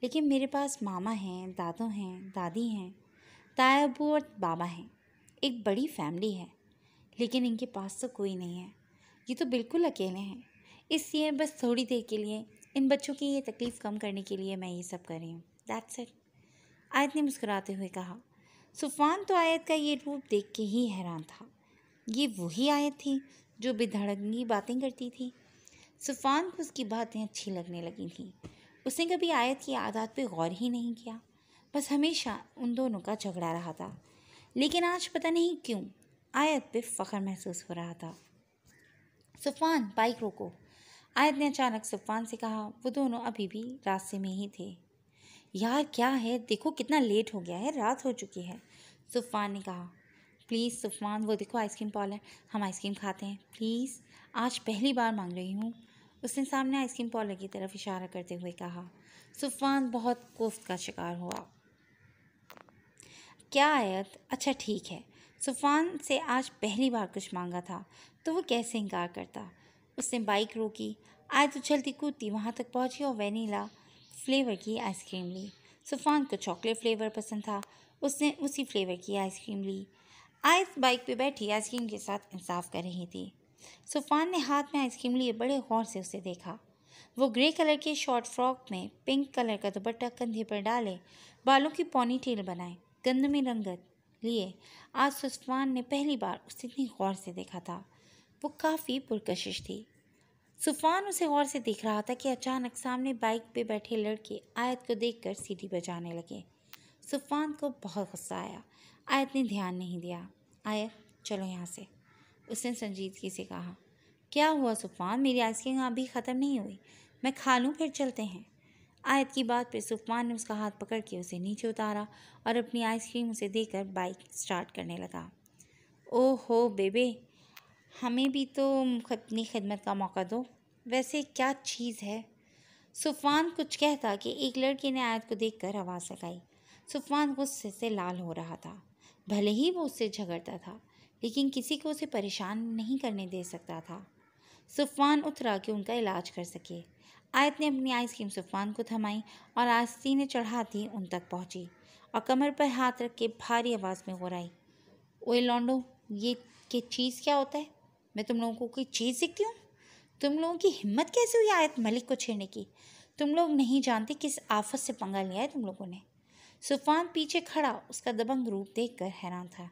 लेकिन मेरे पास मामा हैं दादों हैं दादी हैं ताया और बाबा हैं एक बड़ी फैमिली है लेकिन इनके पास तो कोई नहीं है ये तो बिल्कुल अकेले हैं इसलिए बस थोड़ी देर के लिए इन बच्चों की ये तकलीफ़ कम करने के लिए मैं ये सब कर रही हूँ दैट्स इट आयत ने मुस्कुराते हुए कहा सुफान तो आयत का ये रूप देख के ही हैरान था ये वही आयत थी जो बेधड़ंगी बातें करती थी सुफान को उसकी बातें अच्छी लगने लगी थी उसने कभी आयत की आदत पे गौर ही नहीं किया बस हमेशा उन दोनों का झगड़ा रहा था लेकिन आज पता नहीं क्यों आयत पे फ़ख्र महसूस हो रहा था सुफान बाइक रोको आयत ने अचानक सुफान से कहा वो दोनों अभी भी रास्ते में ही थे यार क्या है देखो कितना लेट हो गया है रात हो चुकी है सुफान ने कहा प्लीज़ सुफान वो देखो आइसक्रीम पार्लर हम आइसक्रीम खाते हैं प्लीज़ आज पहली बार मांग रही हूँ उसने सामने आइसक्रीम पार्लर की तरफ इशारा करते हुए कहा सुफान बहुत कोफ्त का शिकार हुआ क्या आयत अच्छा ठीक है सुफान से आज पहली बार कुछ मांगा था तो वो कैसे इनकार करता उसने बाइक रोकी आयत तो उछलती कूदती वहाँ तक पहुँची और वेनीला फ्लेवर की आइसक्रीम ली सुफान को चॉकलेट फ्लेवर पसंद था उसने उसी फ्लेवर की आइसक्रीम ली आयस बाइक पे बैठी आइसक्रीम के साथ इंसाफ कर रही थी सुफान ने हाथ में आइसक्रीम लिए बड़े गौर से उसे देखा वो ग्रे कलर के शॉर्ट फ्रॉक में पिंक कलर का दुपट्टा कंधे पर डाले बालों की पौनी टेल बनाए गंद में रंगत लिए आज सुफान ने पहली बार उसे इतनी गौर से देखा था वो काफ़ी पुरकशिश थी सुफान उसे गौर से देख रहा था कि अचानक सामने बाइक पे बैठे लड़के आयत को देखकर सीटी बजाने लगे सुफान को बहुत गुस्सा आया आयत ने ध्यान नहीं दिया आयत चलो यहाँ से उसने संजीदगी से कहा क्या हुआ सुफान मेरी आइसक्रीम अभी ख़त्म नहीं हुई मैं खा लूँ फिर चलते हैं आयत की बात पर सुफान ने उसका हाथ पकड़ के उसे नीचे उतारा और अपनी आइसक्रीम उसे देकर बाइक स्टार्ट करने लगा ओहो बेबे हमें भी तो अपनी खिदमत का मौका दो वैसे क्या चीज़ है सुफान कुछ कहता कि एक लड़के ने आयत को देखकर आवाज़ लगाई सुफान गुस्से से लाल हो रहा था भले ही वो उससे झगड़ता था लेकिन किसी को उसे परेशान नहीं करने दे सकता था सुफान उतरा कि उनका इलाज कर सके आयत ने अपनी आइसक्रीम सुफान को थमाई और आस्ती ने चढ़ाती उन तक पहुंची और कमर पर हाथ रख के भारी आवाज़ में गोराई ओए लौंडो ये के चीज़ क्या होता है मैं तुम लोगों को कोई चीज़ सीखती हूँ तुम लोगों की हिम्मत कैसे हुई आयत मलिक को छेड़ने की तुम लोग नहीं जानते किस आफत से पंगा लिया है तुम लोगों ने सुफान पीछे खड़ा उसका दबंग रूप देख कर हैरान था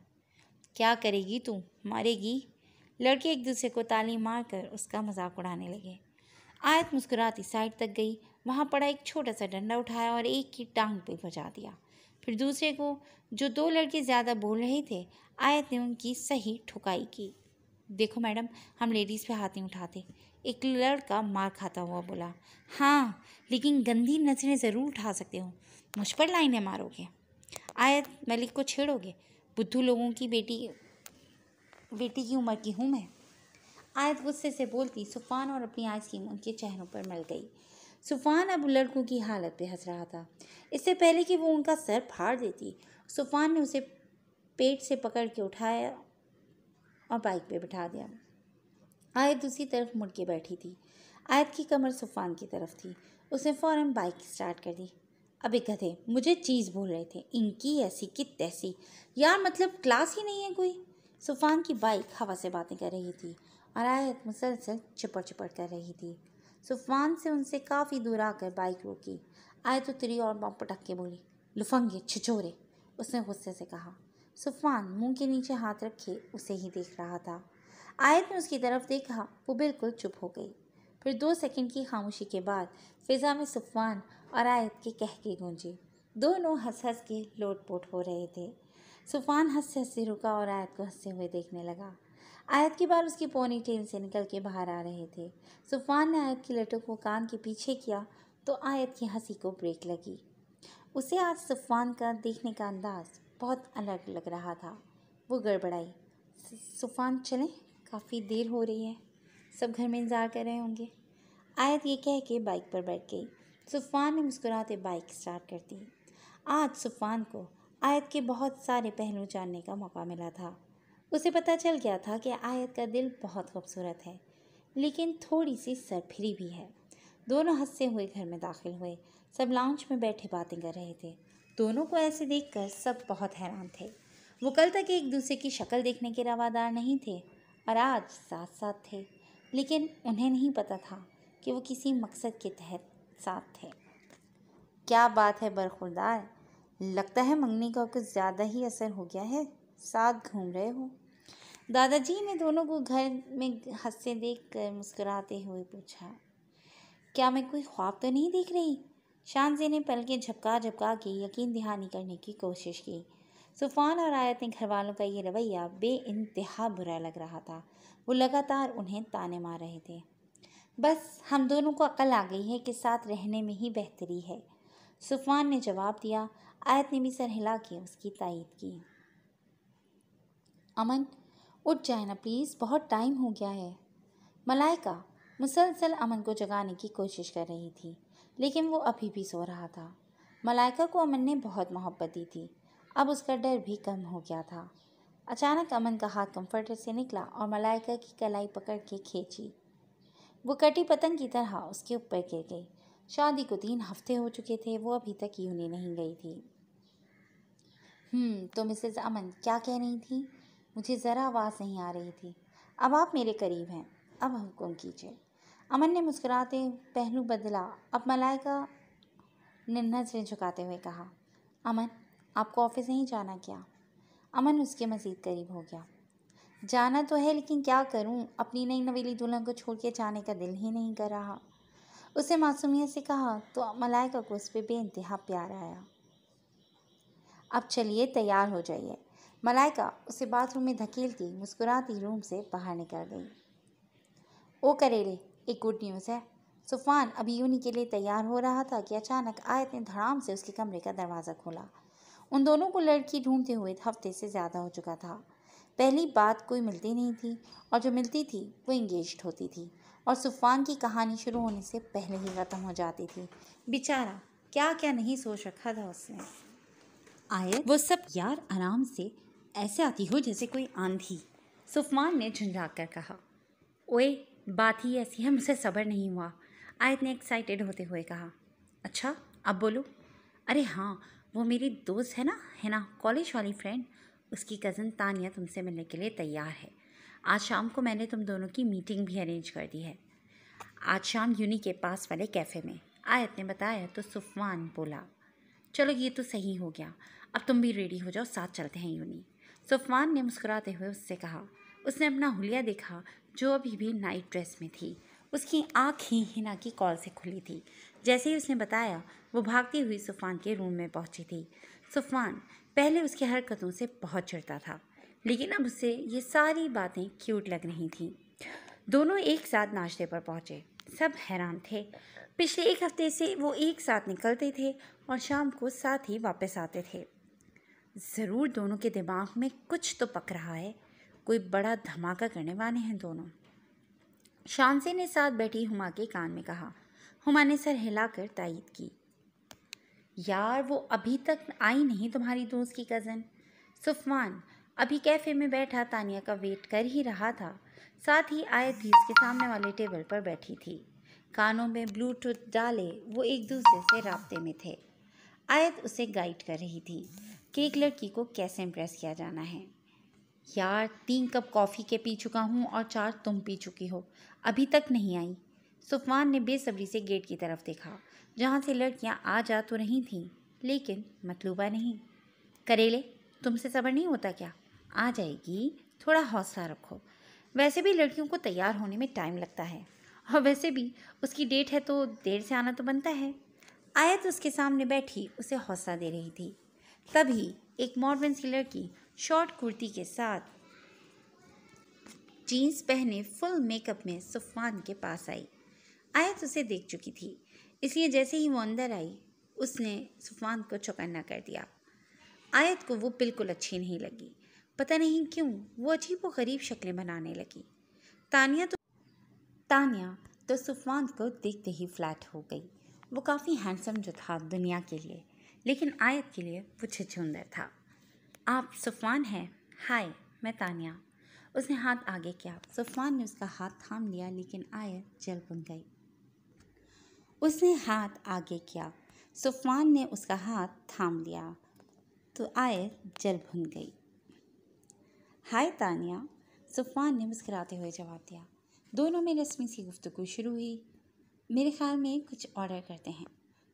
क्या करेगी तू मारेगी लड़के एक दूसरे को ताली मार कर उसका मजाक उड़ाने लगे आयत मुस्कुराती साइड तक गई वहाँ पड़ा एक छोटा सा डंडा उठाया और एक की टांग पे बजा दिया फिर दूसरे को जो दो लड़के ज़्यादा बोल रहे थे आयत ने उनकी सही ठुकाई की देखो मैडम हम लेडीज़ पे हाथ नहीं उठाते एक लड़का मार खाता हुआ बोला हाँ लेकिन गंदी नज़रें ज़रूर उठा सकते हो मुझ पर लाइनें मारोगे आयत मलिक को छेड़ोगे बुद्धू लोगों की बेटी बेटी की उम्र की हूँ मैं आयत गुस्से से बोलती सुफान और अपनी आज की उनके चेहरों पर मल गई सुफान अब लड़कों की हालत पे हंस रहा था इससे पहले कि वो उनका सर फाड़ देती सुफान ने उसे पेट से पकड़ के उठाया और बाइक पे बिठा दिया आयत दूसरी तरफ मुड़ के बैठी थी आयत की कमर सुफान की तरफ थी उसने फ़ौर बाइक स्टार्ट कर दी अभी गधे मुझे चीज़ भूल रहे थे इनकी ऐसी कि तैसी यार मतलब क्लास ही नहीं है कोई सुफान की बाइक हवा से बातें कर रही थी और आयत मुसलसल चिपड़ चिपड़ कर रही थी सुफान से उनसे काफ़ी दूर आकर बाइक रोकी आयत उतरी और पटक के बोली लुफंगे छिछोरे उसने गुस्से से कहा सुफान मुंह के नीचे हाथ रखे उसे ही देख रहा था आयत ने उसकी तरफ देखा वो बिल्कुल चुप हो गई फिर दो सेकंड की खामोशी के बाद फिज़ा में सुफान और आयत के कह के गूंजे दोनों हंस हंस के लोटपोट हो रहे थे सुफान हंस हंसते रुका और आयत को हंसते हुए देखने लगा आयत के बाद उसकी पोनी ट्रेन से निकल के बाहर आ रहे थे सुफान ने आयत की लटों को कान के पीछे किया तो आयत की हंसी को ब्रेक लगी उसे आज सुफान का देखने का अंदाज़ बहुत अलग लग रहा था वो गड़बड़ाई सुफान चलें काफ़ी देर हो रही है सब घर में इंतज़ार कर रहे होंगे आयत ये कह के बाइक पर बैठ गई सुफान ने मुस्कुराते बाइक स्टार्ट कर दी आज सुफान को आयत के बहुत सारे पहलू जानने का मौका मिला था उसे पता चल गया था कि आयत का दिल बहुत खूबसूरत है लेकिन थोड़ी सी सरफिरी भी है दोनों हंसते हुए घर में दाखिल हुए सब लाउंज में बैठे बातें कर रहे थे दोनों को ऐसे देखकर सब बहुत हैरान थे वो कल तक एक दूसरे की शक्ल देखने के रवादार नहीं थे और आज साथ साथ थे लेकिन उन्हें नहीं पता था कि वो किसी मकसद के तहत साथ थे क्या बात है बरखुरदार लगता है मंगनी का कुछ ज़्यादा ही असर हो गया है साथ घूम रहे हो दादाजी ने दोनों को घर में हंसते देख कर मुस्कुराते हुए पूछा क्या मैं कोई ख्वाब तो नहीं देख रही शानजी ने पल के झपका झपका के यकीन दहानी करने की कोशिश की सुफान और आयत ने घर वालों का ये रवैया बे इंतहा बुरा लग रहा था वो लगातार उन्हें ताने मार रहे थे बस हम दोनों को अकल आ गई है कि साथ रहने में ही बेहतरी है सुफान ने जवाब दिया आयत ने भी सर हिला के उसकी तायद की अमन उठ जाए ना प्लीज़ बहुत टाइम हो गया है मलाइका मुसलसल अमन को जगाने की कोशिश कर रही थी लेकिन वो अभी भी सो रहा था मलाइका को अमन ने बहुत मोहब्बत दी थी अब उसका डर भी कम हो गया था अचानक अमन का हाथ कंफर्टर से निकला और मलाइका की कलाई पकड़ के खींची वो कटी पतंग की तरह उसके ऊपर गिर गई शादी को तीन हफ्ते हो चुके थे वो अभी तक यूनी नहीं गई थी हम्म तो मिसेज अमन क्या कह रही थी मुझे ज़रा आवाज़ नहीं आ रही थी अब आप मेरे करीब हैं अब हुक्म कीजिए अमन ने मुस्कुराते पहलू बदला अब मलाइका ने नजरें झुकाते हुए कहा अमन आपको ऑफिस नहीं जाना क्या अमन उसके मज़ीद करीब हो गया जाना तो है लेकिन क्या करूं अपनी नई नवेली दुल्हन को छोड़ के जाने का दिल ही नहीं कर रहा उसे मासूमियत से कहा तो मलाइका को उस पर बेानतहा प्यार आया अब चलिए तैयार हो जाइए मलाइका उसे बाथरूम में धकेलती मुस्कुराती रूम से बाहर निकल गई ओ करेले एक गुड न्यूज़ है सुफान अभी यूनी के लिए तैयार हो रहा था कि अचानक आयत ने धड़ाम से उसके कमरे का दरवाज़ा खोला उन दोनों को लड़की ढूंढते हुए हफ्ते से ज़्यादा हो चुका था पहली बात कोई मिलती नहीं थी और जो मिलती थी वो इंगेज होती थी और सुफान की कहानी शुरू होने से पहले ही ख़त्म हो जाती थी बेचारा क्या क्या नहीं सोच रखा था उसने आयत वो सब यार आराम से ऐसे आती हो जैसे कोई आंधी सुफमान ने झुंझा कर कहा ओए बात ही ऐसी है मुझसे सब्र नहीं हुआ आयत ने एक्साइटेड होते हुए कहा अच्छा अब बोलो अरे हाँ वो मेरी दोस्त है ना है ना कॉलेज वाली फ्रेंड उसकी कज़न तानिया तुमसे मिलने के लिए तैयार है आज शाम को मैंने तुम दोनों की मीटिंग भी अरेंज कर दी है आज शाम यूनी के पास वाले कैफ़े में आयत ने बताया तो सुफवान बोला चलो ये तो सही हो गया अब तुम भी रेडी हो जाओ साथ चलते हैं यूनी सुफवान ने मुस्कुराते हुए उससे कहा उसने अपना हुलिया देखा जो अभी भी नाइट ड्रेस में थी उसकी आँख ही हिना की कॉल से खुली थी जैसे ही उसने बताया वो भागती हुई सुफान के रूम में पहुंची थी सुफान पहले उसकी हरकतों से बहुत चिड़ता था लेकिन अब उसे ये सारी बातें क्यूट लग रही थीं दोनों एक साथ नाश्ते पर पहुंचे सब हैरान थे पिछले एक हफ्ते से वो एक साथ निकलते थे और शाम को साथ ही वापस आते थे ज़रूर दोनों के दिमाग में कुछ तो पक रहा है कोई बड़ा धमाका करने वाले हैं दोनों शानसे ने साथ बैठी हुमा के कान में कहा हुमा ने सर हिलाकर तायद की यार वो अभी तक आई नहीं तुम्हारी दोस्त की कज़न सुफमान अभी कैफ़े में बैठा तानिया का वेट कर ही रहा था साथ ही आयत भी उसके सामने वाले टेबल पर बैठी थी कानों में ब्लूटूथ डाले वो एक दूसरे से रबते में थे आयत उसे गाइड कर रही थी कि एक लड़की को कैसे इम्प्रेस किया जाना है यार तीन कप कॉफ़ी के पी चुका हूँ और चार तुम पी चुकी हो अभी तक नहीं आई सुफान ने बेसब्री से गेट की तरफ देखा जहाँ से लड़कियाँ आ जा तो रही थीं लेकिन मतलूबा नहीं करेले तुमसे सबर नहीं होता क्या आ जाएगी थोड़ा हौसला रखो वैसे भी लड़कियों को तैयार होने में टाइम लगता है और वैसे भी उसकी डेट है तो देर से आना तो बनता है आयत उसके सामने बैठी उसे हौसला दे रही थी तभी एक मॉडर्न सी लड़की शॉर्ट कुर्ती के साथ जीन्स पहने फुल मेकअप में सुफान के पास आई आयत उसे देख चुकी थी इसलिए जैसे ही वो अंदर आई उसने सुफान को चौकन्ना कर दिया आयत को वो बिल्कुल अच्छी नहीं लगी पता नहीं क्यों वो अजीब व गरीब शक्लें बनाने लगी तानिया तो तानिया तो सुफान को देखते ही फ्लैट हो गई वो काफ़ी हैंडसम जो था दुनिया के लिए लेकिन आयत के लिए वो छिछुंदर था आप सुफान हैं हाय मैं तानिया उसने हाथ आगे किया सुफान ने उसका हाथ थाम लिया लेकिन आय जल बन गई उसने हाथ आगे किया सुफान ने उसका हाथ थाम लिया तो आय जल भुन गई हाय तानिया सुफान ने मुस्कराते हुए जवाब दिया दोनों में रस्मी सी गुफ्तगु शुरू हुई मेरे ख्याल में कुछ ऑर्डर करते हैं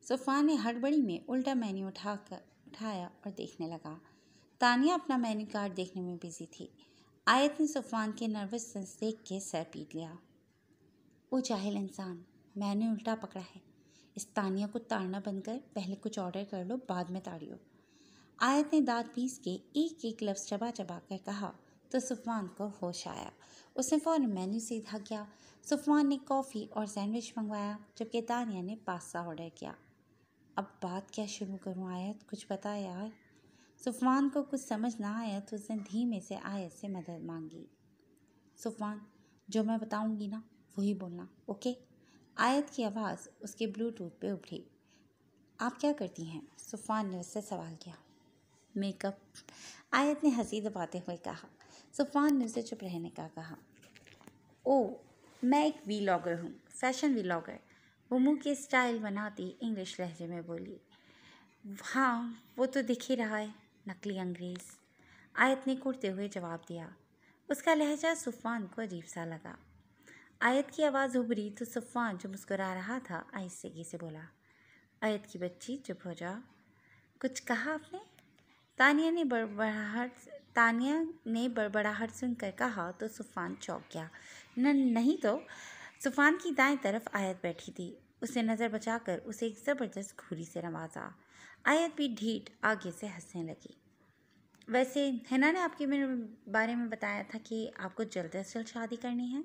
सुफान ने हड़बड़ी में उल्टा मेन्यू उठा कर उठाया और देखने लगा तानिया अपना मेन्यू कार्ड देखने में बिजी थी आयत ने सुफान के सेंस देख के सर पीट लिया वो जाहिल इंसान मैंने उल्टा पकड़ा है इस तानिया को ताड़ना बंद कर पहले कुछ ऑर्डर कर लो बाद में ताड़ियो आयत ने दांत पीस के एक एक लफ्ज़ चबा चबा कर कहा तो सुफान को होश आया उसने फ़ौरन मेन्यू से धाग गया सुफान ने कॉफ़ी और सैंडविच मंगवाया जबकि तानिया ने पास्ता ऑर्डर किया अब बात क्या शुरू करूँ आयत कुछ बता यार सुफवान को कुछ समझ ना आया तो उसने धीमे से आयत से मदद मांगी सुफवान जो मैं बताऊंगी ना वही बोलना ओके आयत की आवाज़ उसके ब्लूटूथ पे उभरी आप क्या करती हैं सुफवान ने उससे सवाल किया मेकअप आयत ने हंसी दबाते हुए कहा सुफवान ने उसे चुप रहने का कहा ओ मैं एक वीलॉगर हूँ फैशन वीलॉगर वो मुँह की स्टाइल बनाती इंग्लिश लहजे में बोली हाँ वो तो दिख ही रहा है नकली अंग्रेज़ आयत ने कुटते हुए जवाब दिया उसका लहजा सुफान को अजीब सा लगा आयत की आवाज़ उभरी तो सुफान जो मुस्कुरा रहा था आहिस्तेगी से बोला आयत की बच्ची चुप हो जाओ कुछ कहा आपने तानिया ने बड़बड़ाहट तानिया ने बड़बड़ाहट सुनकर कहा तो सुफान चौंक गया न नहीं तो सुफान की दाएं तरफ आयत बैठी थी उसे नज़र बचाकर उसे एक ज़बरदस्त घूरी से नवाजा आयत भी ढीठ आगे से हंसने लगी वैसे हैना ने आपके मेरे बारे में बताया था कि आपको जल्द अज जल्द शादी करनी है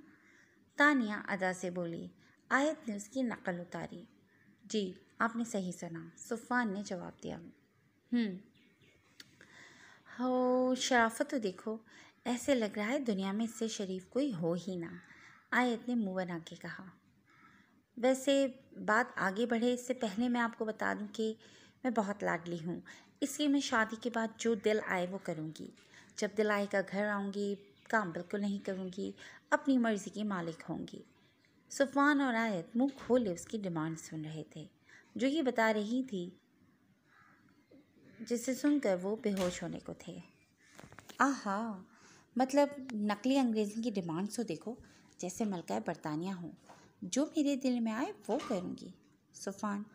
तानिया अदा से बोली आयत ने उसकी नकल उतारी जी आपने सही सुना सुफान ने जवाब दिया हम्म। हो शराफत तो देखो ऐसे लग रहा है दुनिया में इससे शरीफ कोई हो ही ना आयत ने मुँह बना के कहा वैसे बात आगे बढ़े इससे पहले मैं आपको बता दूं कि मैं बहुत लाडली हूँ इसलिए मैं शादी के बाद जो दिल आए वो करूँगी जब दिल आएगा घर आऊँगी काम बिल्कुल नहीं करूँगी अपनी मर्ज़ी की मालिक होंगी सुफान और आयत मुंह खोले उसकी डिमांड सुन रहे थे जो ये बता रही थी जिसे सुनकर वो बेहोश होने को थे आहा मतलब नकली अंग्रेज़ी की डिमांड सो देखो जैसे मलका बरतानिया हूँ जो मेरे दिल में आए वो करूँगी सुफान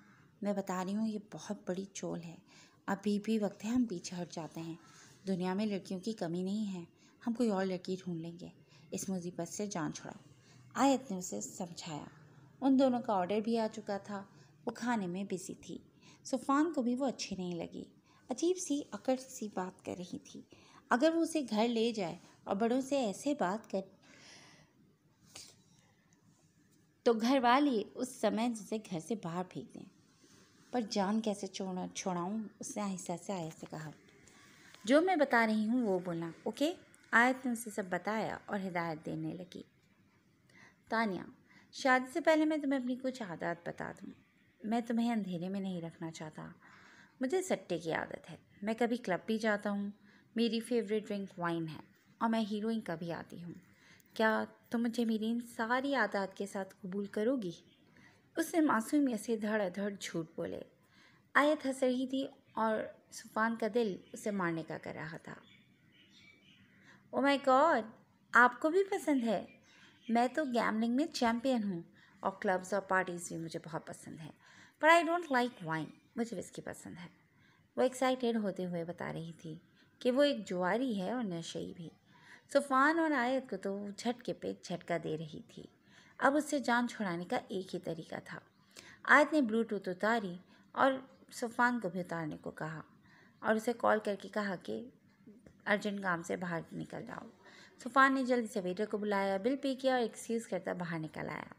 मैं बता रही हूँ ये बहुत बड़ी चोल है अभी भी वक्त है हम पीछे हट जाते हैं दुनिया में लड़कियों की कमी नहीं है हम कोई और लड़की ढूंढ लेंगे इस मुसीबत से जान छोड़ा आयत ने उसे समझाया उन दोनों का ऑर्डर भी आ चुका था वो खाने में बिजी थी सुफान को भी वो अच्छी नहीं लगी अजीब सी अकड़ सी बात कर रही थी अगर वो उसे घर ले जाए और बड़ों से ऐसे बात कर तो घर वाले उस समय जिसे घर से बाहर फेंक दें पर जान कैसे छोड़ा छोड़ाऊँ उसने आहिस्ता से आयत से कहा जो मैं बता रही हूँ वो बोला ओके आयत ने उसे सब बताया और हिदायत देने लगी तानिया शादी से पहले मैं तुम्हें अपनी कुछ आदत बता दूँ मैं तुम्हें अंधेरे में नहीं रखना चाहता मुझे सट्टे की आदत है मैं कभी क्लब भी जाता हूँ मेरी फेवरेट ड्रिंक वाइन है और मैं हीरोइन कभी आती हूँ क्या तुम मुझे मेरी इन सारी आदत के साथ कबूल करोगी उसने मासूमियत से धड़ाधड़ झूठ बोले आयत हंस रही थी और सुफान का दिल उसे मारने का कर रहा था ओ माय गॉड आपको भी पसंद है मैं तो गैमलिंग में चैम्पियन हूँ और क्लब्स और पार्टीज़ भी मुझे बहुत पसंद है पर आई डोंट लाइक वाइन मुझे विस्की पसंद है वो एक्साइटेड होते हुए बता रही थी कि वो एक जुआरी है और नशे भी सुफान और आयत को तो झटके पे झटका दे रही थी अब उससे जान छुड़ाने का एक ही तरीका था आयत ने ब्लूटूथ उतारी और सुफान को भी उतारने को कहा और उसे कॉल करके कहा कि अर्जेंट काम से बाहर निकल जाओ सुफान ने जल्दी से वेटर को बुलाया बिल पे किया और एक्सक्यूज़ करता बाहर निकल आया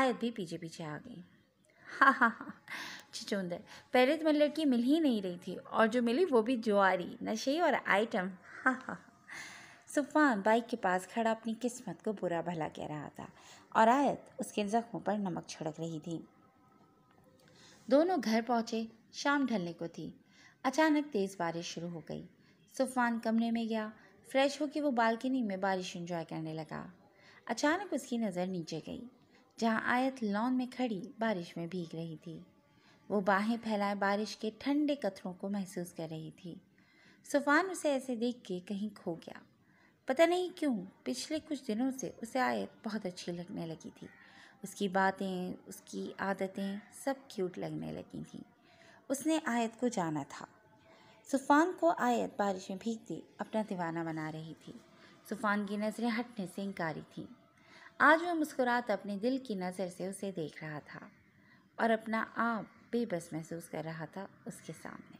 आयत भी पीछे पीछे आ गई हाँ हाँ हाँ चिचुंदर पहले तो मैं लड़की मिल ही नहीं रही थी और जो मिली वो भी जुआरी नशे और आइटम हाँ हाँ, हाँ सुफान बाइक के पास खड़ा अपनी किस्मत को बुरा भला कह रहा था और आयत उसके जख्मों पर नमक छिड़क रही थी दोनों घर पहुंचे शाम ढलने को थी अचानक तेज़ बारिश शुरू हो गई सुफान कमरे में गया फ्रेश होकर वो बालकनी में बारिश इंजॉय करने लगा अचानक उसकी नज़र नीचे गई जहाँ आयत लॉन में खड़ी बारिश में भीग रही थी वो बाहें फैलाए बारिश के ठंडे कथरों को महसूस कर रही थी सुफान उसे ऐसे देख के कहीं खो गया पता नहीं क्यों पिछले कुछ दिनों से उसे आए बहुत अच्छी लगने लगी थी उसकी बातें उसकी आदतें सब क्यूट लगने लगी थी उसने आयत को जाना था सुफान को आयत बारिश में भीगती अपना दीवाना बना रही थी सुफान की नज़रें हटने से इंकारी थीं आज वह मुस्कुराता अपने दिल की नज़र से उसे देख रहा था और अपना आप बेबस महसूस कर रहा था उसके सामने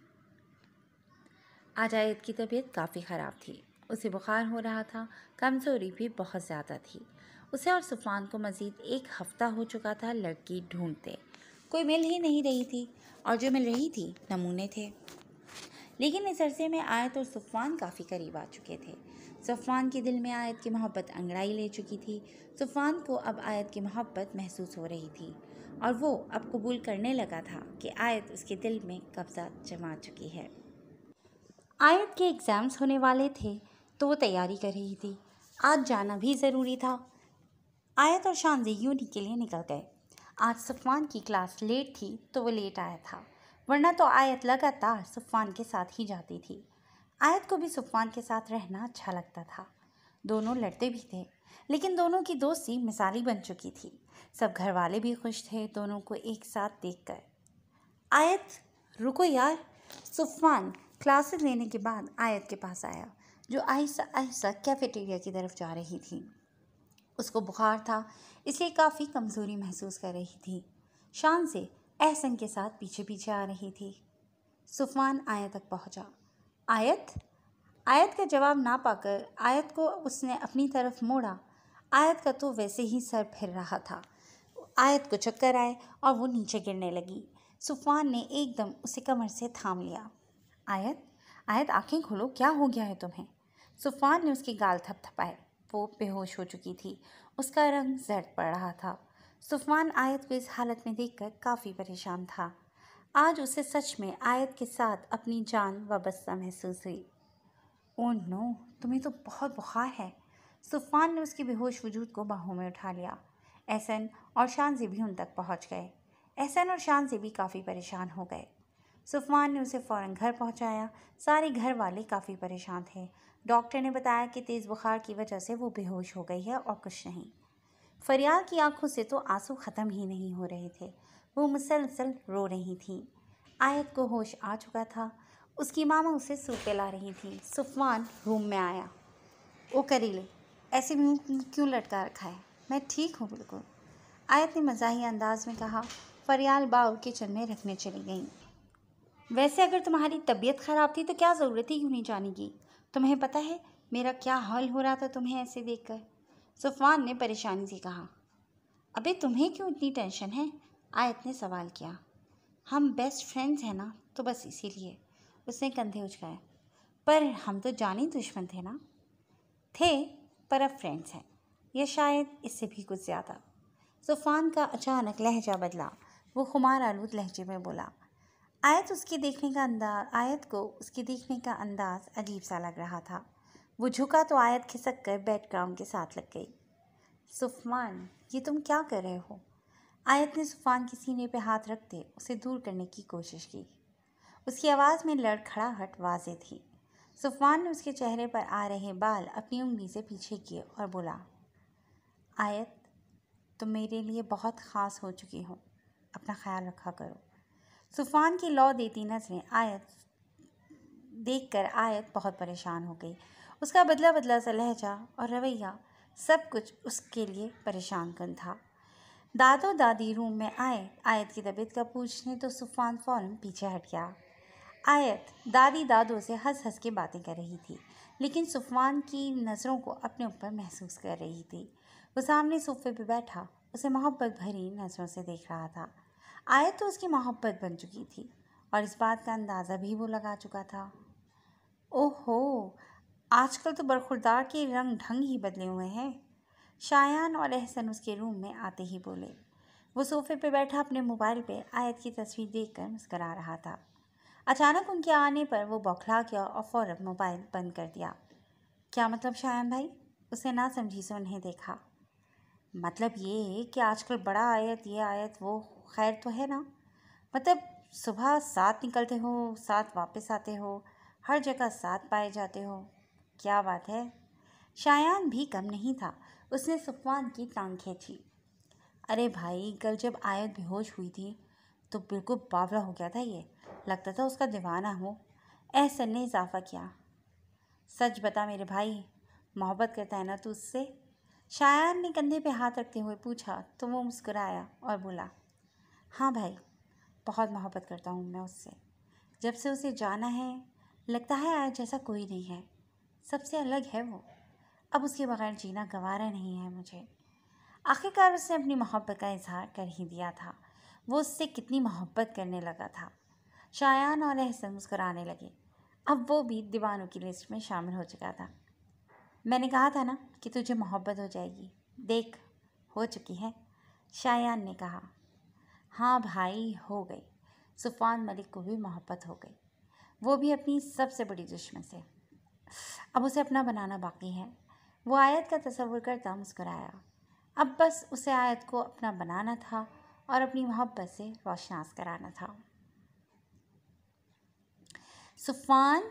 आज आयत की तबीयत काफ़ी ख़राब थी उसे बुखार हो रहा था कमज़ोरी भी बहुत ज़्यादा थी उसे और सुफान को मज़ीद एक हफ़्ता हो चुका था लड़की ढूंढते कोई मिल ही नहीं रही थी और जो मिल रही थी नमूने थे लेकिन इस अरसे में आयत और सुफान काफ़ी करीब आ चुके थे सुफान के दिल में आयत की मोहब्बत अंगड़ाई ले चुकी थी सुफान को अब आयत की मोहब्बत महसूस हो रही थी और वो अब कबूल करने लगा था कि आयत उसके दिल में कब्ज़ा जमा चुकी है आयत के एग्ज़ाम्स होने वाले थे तो तैयारी कर रही थी आज जाना भी ज़रूरी था आयत और शान यूनी के लिए निकल गए आज सफ़ान की क्लास लेट थी तो वो लेट आया था वरना तो आयत लगातार सफ़ान के साथ ही जाती थी आयत को भी सफ़ान के साथ रहना अच्छा लगता था दोनों लड़ते भी थे लेकिन दोनों की दोस्ती मिसाली बन चुकी थी सब घर वाले भी खुश थे दोनों को एक साथ देख कर आयत रुको यार सुफान क्लासेस लेने के बाद आयत के पास आया जो आहिस्ता आहिस्ता कैफेटेरिया की तरफ जा रही थी उसको बुखार था इसलिए काफ़ी कमज़ोरी महसूस कर रही थी शान से एहसन के साथ पीछे पीछे आ रही थी सुफान आयत तक पहुंचा। आयत आयत का जवाब ना पाकर आयत को उसने अपनी तरफ मोड़ा आयत का तो वैसे ही सर फिर रहा था आयत को चक्कर आए और वो नीचे गिरने लगी सुफान ने एकदम उसे कमर से थाम लिया आयत आयत आंखें खोलो क्या हो गया है तुम्हें सुफान ने उसकी गाल थपथपाए वो बेहोश हो चुकी थी उसका रंग जर्द पड़ रहा था सुफान आयत को इस हालत में देखकर काफ़ी परेशान था आज उसे सच में आयत के साथ अपनी जान वाबस्ता महसूस हुई ओ नो तुम्हें तो बहुत बुखार है सुफान ने उसके बेहोश वजूद को बाहों में उठा लिया एहसन और शान भी उन तक पहुंच गए एहसन और शान भी काफ़ी परेशान हो गए सुफान ने उसे फ़ौरन घर पहुंचाया सारे घर वाले काफ़ी परेशान थे डॉक्टर ने बताया कि तेज़ बुखार की वजह से वो बेहोश हो गई है और कुछ नहीं फरियाल की आंखों से तो आंसू ख़त्म ही नहीं हो रहे थे वो मुसलसल रो रही थी आयत को होश आ चुका था उसकी मामा उसे सूप पिला रही थी सुफवान रूम में आया ओ करीले ऐसे मुँह क्यों लटका रखा है मैं ठीक हूँ बिल्कुल आयत ने मजाही अंदाज में कहा फरियाल बाव किचन में रखने चली गई वैसे अगर तुम्हारी तबीयत ख़राब थी तो क्या ज़रूरत ही क्यों नहीं जाने की तुम्हें पता है मेरा क्या हाल हो रहा था तुम्हें ऐसे देखकर सुफवान ने परेशानी से कहा अबे तुम्हें क्यों इतनी टेंशन है आयत ने सवाल किया हम बेस्ट फ्रेंड्स हैं ना तो बस इसीलिए उसने कंधे उचकाए पर हम तो जानी दुश्मन थे ना थे पर अब फ्रेंड्स हैं या शायद इससे भी कुछ ज़्यादा सुफान का अचानक लहजा बदला वो खुमार आलूद लहजे में बोला आयत उसके देखने का अंदाज आयत को उसके देखने का अंदाज अजीब सा लग रहा था वो झुका तो आयत खिसक कर बेड ग्राउंड के साथ लग गई सुफमान ये तुम क्या कर रहे हो आयत ने सुफान के सीने पे हाथ रखते उसे दूर करने की कोशिश की उसकी आवाज़ में हट वाजे थी सुफान ने उसके चेहरे पर आ रहे बाल अपनी उंगली से पीछे किए और बोला आयत तुम मेरे लिए बहुत ख़ास हो चुकी हो अपना ख्याल रखा करो तूफान की लौ देती नजरें आयत देख कर आयत बहुत परेशान हो गई उसका बदला बदला सा लहजा और रवैया सब कुछ उसके लिए परेशान कर था दादो दादी रूम में आए आयत की तबीयत का पूछने तो सुफान फ़ौरन पीछे हट गया आयत दादी दादो से हंस हंस के बातें कर रही थी लेकिन सुफान की नज़रों को अपने ऊपर महसूस कर रही थी वो सामने सोफे पर बैठा उसे मोहब्बत भरी नज़रों से देख रहा था आयत तो उसकी मोहब्बत बन चुकी थी और इस बात का अंदाज़ा भी वो लगा चुका था ओहो आजकल तो बरखुरदार के रंग ढंग ही बदले हुए हैं शायान और एहसन उसके रूम में आते ही बोले वो सोफे पे बैठा अपने मोबाइल पे आयत की तस्वीर कर मुस्करा रहा था अचानक उनके आने पर वो बौखला गया और फ़ौर मोबाइल बंद कर दिया क्या मतलब शायान भाई उसे ना समझी से उन्हें देखा मतलब ये है कि आजकल बड़ा आयत ये आयत वो खैर तो है ना मतलब सुबह साथ निकलते हो साथ वापस आते हो हर जगह साथ पाए जाते हो क्या बात है शायान भी कम नहीं था उसने सुफवान की टांग खींची अरे भाई कल जब आयत बेहोश हुई थी तो बिल्कुल बावला हो गया था ये लगता था उसका दीवाना हो एहसन ने इजाफ़ा किया सच बता मेरे भाई मोहब्बत करता है ना तू उससे शायान ने कंधे पे हाथ रखते हुए पूछा तो वो मुस्कुराया और बोला हाँ भाई बहुत मोहब्बत करता हूँ मैं उससे जब से उसे जाना है लगता है आज जैसा कोई नहीं है सबसे अलग है वो अब उसके बगैर जीना गवारा नहीं है मुझे आखिरकार उसने अपनी मोहब्बत का इजहार कर ही दिया था वो उससे कितनी मोहब्बत करने लगा था शायान और अहसन मुस्कराने लगे अब वो भी दीवानों की लिस्ट में शामिल हो चुका था मैंने कहा था ना कि तुझे मोहब्बत हो जाएगी देख हो चुकी है शायान ने कहा हाँ भाई हो गई सुफान मलिक को भी मोहब्बत हो गई वो भी अपनी सबसे बड़ी दुश्मन से अब उसे अपना बनाना बाकी है वो आयत का तस्वुर करता मुस्कराया अब बस उसे आयत को अपना बनाना था और अपनी मोहब्बत से रोशनास कराना था सुफान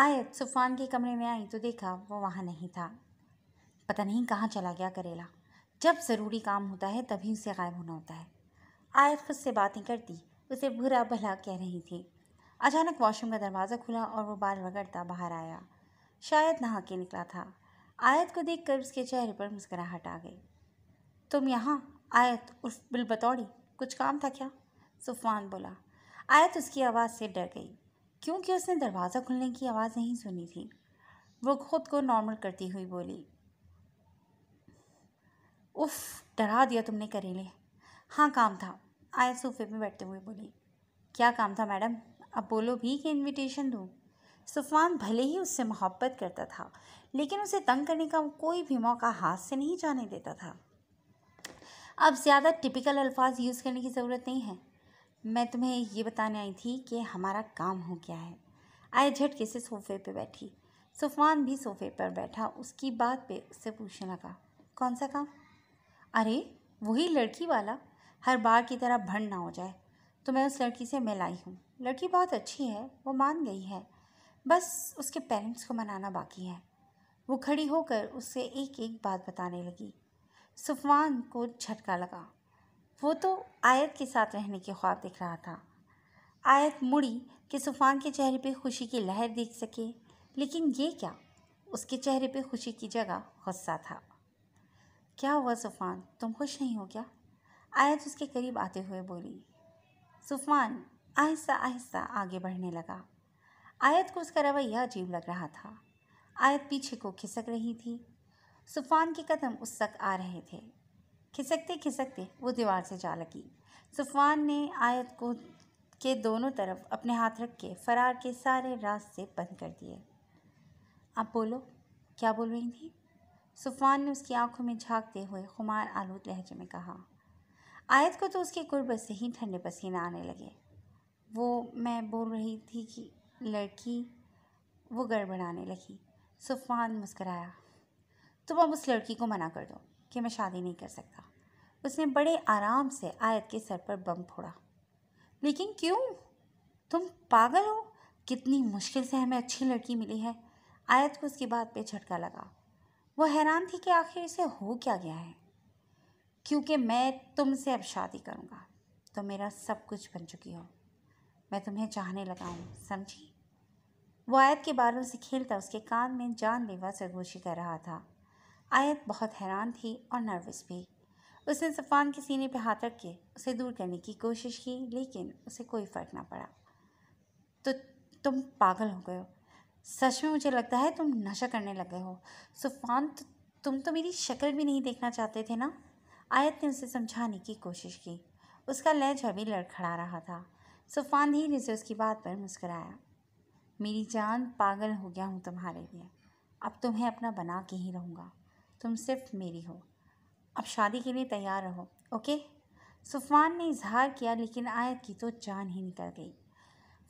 आयत सुफान के कमरे में आई तो देखा वो वहाँ नहीं था पता नहीं कहाँ चला गया करेला जब ज़रूरी काम होता है तभी उसे गायब होना होता है आयत खुद से बातें करती उसे बुरा भला कह रही थी अचानक वॉशरूम का दरवाज़ा खुला और वो बाल रगड़ता बाहर आया शायद नहा के निकला था आयत को देखकर उसके चेहरे पर मुस्कराहट आ गई तुम यहाँ आयत उर्फ बिल बतौड़ी कुछ काम था क्या सुफान बोला आयत उसकी आवाज़ से डर गई क्योंकि उसने दरवाज़ा खुलने की आवाज़ नहीं सुनी थी वो खुद को नॉर्मल करती हुई बोली उफ डरा दिया तुमने करेले हाँ काम था आया सोफे में बैठते हुए बोली क्या काम था मैडम अब बोलो भी कि इनविटेशन दूँ सुफान भले ही उससे मोहब्बत करता था लेकिन उसे तंग करने का कोई भी मौका हाथ से नहीं जाने देता था अब ज़्यादा टिपिकल अल्फाज यूज़ करने की ज़रूरत नहीं है मैं तुम्हें ये बताने आई थी कि हमारा काम हो गया है आए झटके से सोफे पे बैठी सुफान भी सोफे पर बैठा उसकी बात पे उससे पूछने लगा कौन सा काम अरे वही लड़की वाला हर बार की तरह भंड ना हो जाए तो मैं उस लड़की से मिल आई हूँ लड़की बहुत अच्छी है वो मान गई है बस उसके पेरेंट्स को मनाना बाकी है वो खड़ी होकर उससे एक एक बात बताने लगी सुफान को झटका लगा वो तो आयत के साथ रहने के ख्वाब दिख रहा था आयत मुड़ी कि सुफान के चेहरे पे खुशी की लहर देख सके लेकिन ये क्या उसके चेहरे पे खुशी की जगह गुस्सा था क्या हुआ सुफान तुम खुश नहीं हो क्या आयत उसके करीब आते हुए बोली सुफान आहिस्ता आहिस्ता आगे बढ़ने लगा आयत को उसका रवैया अजीब लग रहा था आयत पीछे को खिसक रही थी सुफान के कदम उस तक आ रहे थे खिसकते खिसकते वो दीवार से जा लगी सुफान ने आयत को के दोनों तरफ अपने हाथ रख के फरार के सारे रास्ते बंद कर दिए आप बोलो क्या बोल रही थी सुफान ने उसकी आंखों में झांकते हुए खुमार आलूद लहजे में कहा आयत को तो उसके गुर्बत से ही ठंडे पसीने आने लगे वो मैं बोल रही थी कि लड़की वो गड़बड़ाने लगी सुफान मुस्कराया तुम अब उस लड़की को मना कर दो कि मैं शादी नहीं कर सकता उसने बड़े आराम से आयत के सर पर बम फोड़ा लेकिन क्यों तुम पागल हो कितनी मुश्किल से हमें अच्छी लड़की मिली है आयत को उसकी बात पे झटका लगा वो हैरान थी कि आखिर इसे हो क्या गया है क्योंकि मैं तुमसे अब शादी करूँगा तो मेरा सब कुछ बन चुकी हो मैं तुम्हें चाहने लगा हूँ समझी वो आयत के बालों से खेलता उसके कान में जानलेवा सरगोशी कर रहा था आयत बहुत हैरान थी और नर्वस भी उसने सफ़ान के सीने पर हाथ रख के उसे दूर करने की कोशिश की लेकिन उसे कोई फ़र्क ना पड़ा तो तुम पागल हो गए हो सच में मुझे लगता है तुम नशा करने लगे हो सुफान तो तुम तो मेरी शक्ल भी नहीं देखना चाहते थे ना आयत ने उसे समझाने की कोशिश की उसका लहजा भी लड़खड़ा रहा था सुफान धीरे से उसकी बात पर मुस्कराया मेरी जान पागल हो गया हूँ तुम्हारे लिए अब तुम्हें अपना बना के ही रहूँगा तुम सिर्फ मेरी हो अब शादी के लिए तैयार रहो ओके सुफान ने इजहार किया लेकिन आयत की तो जान ही निकल गई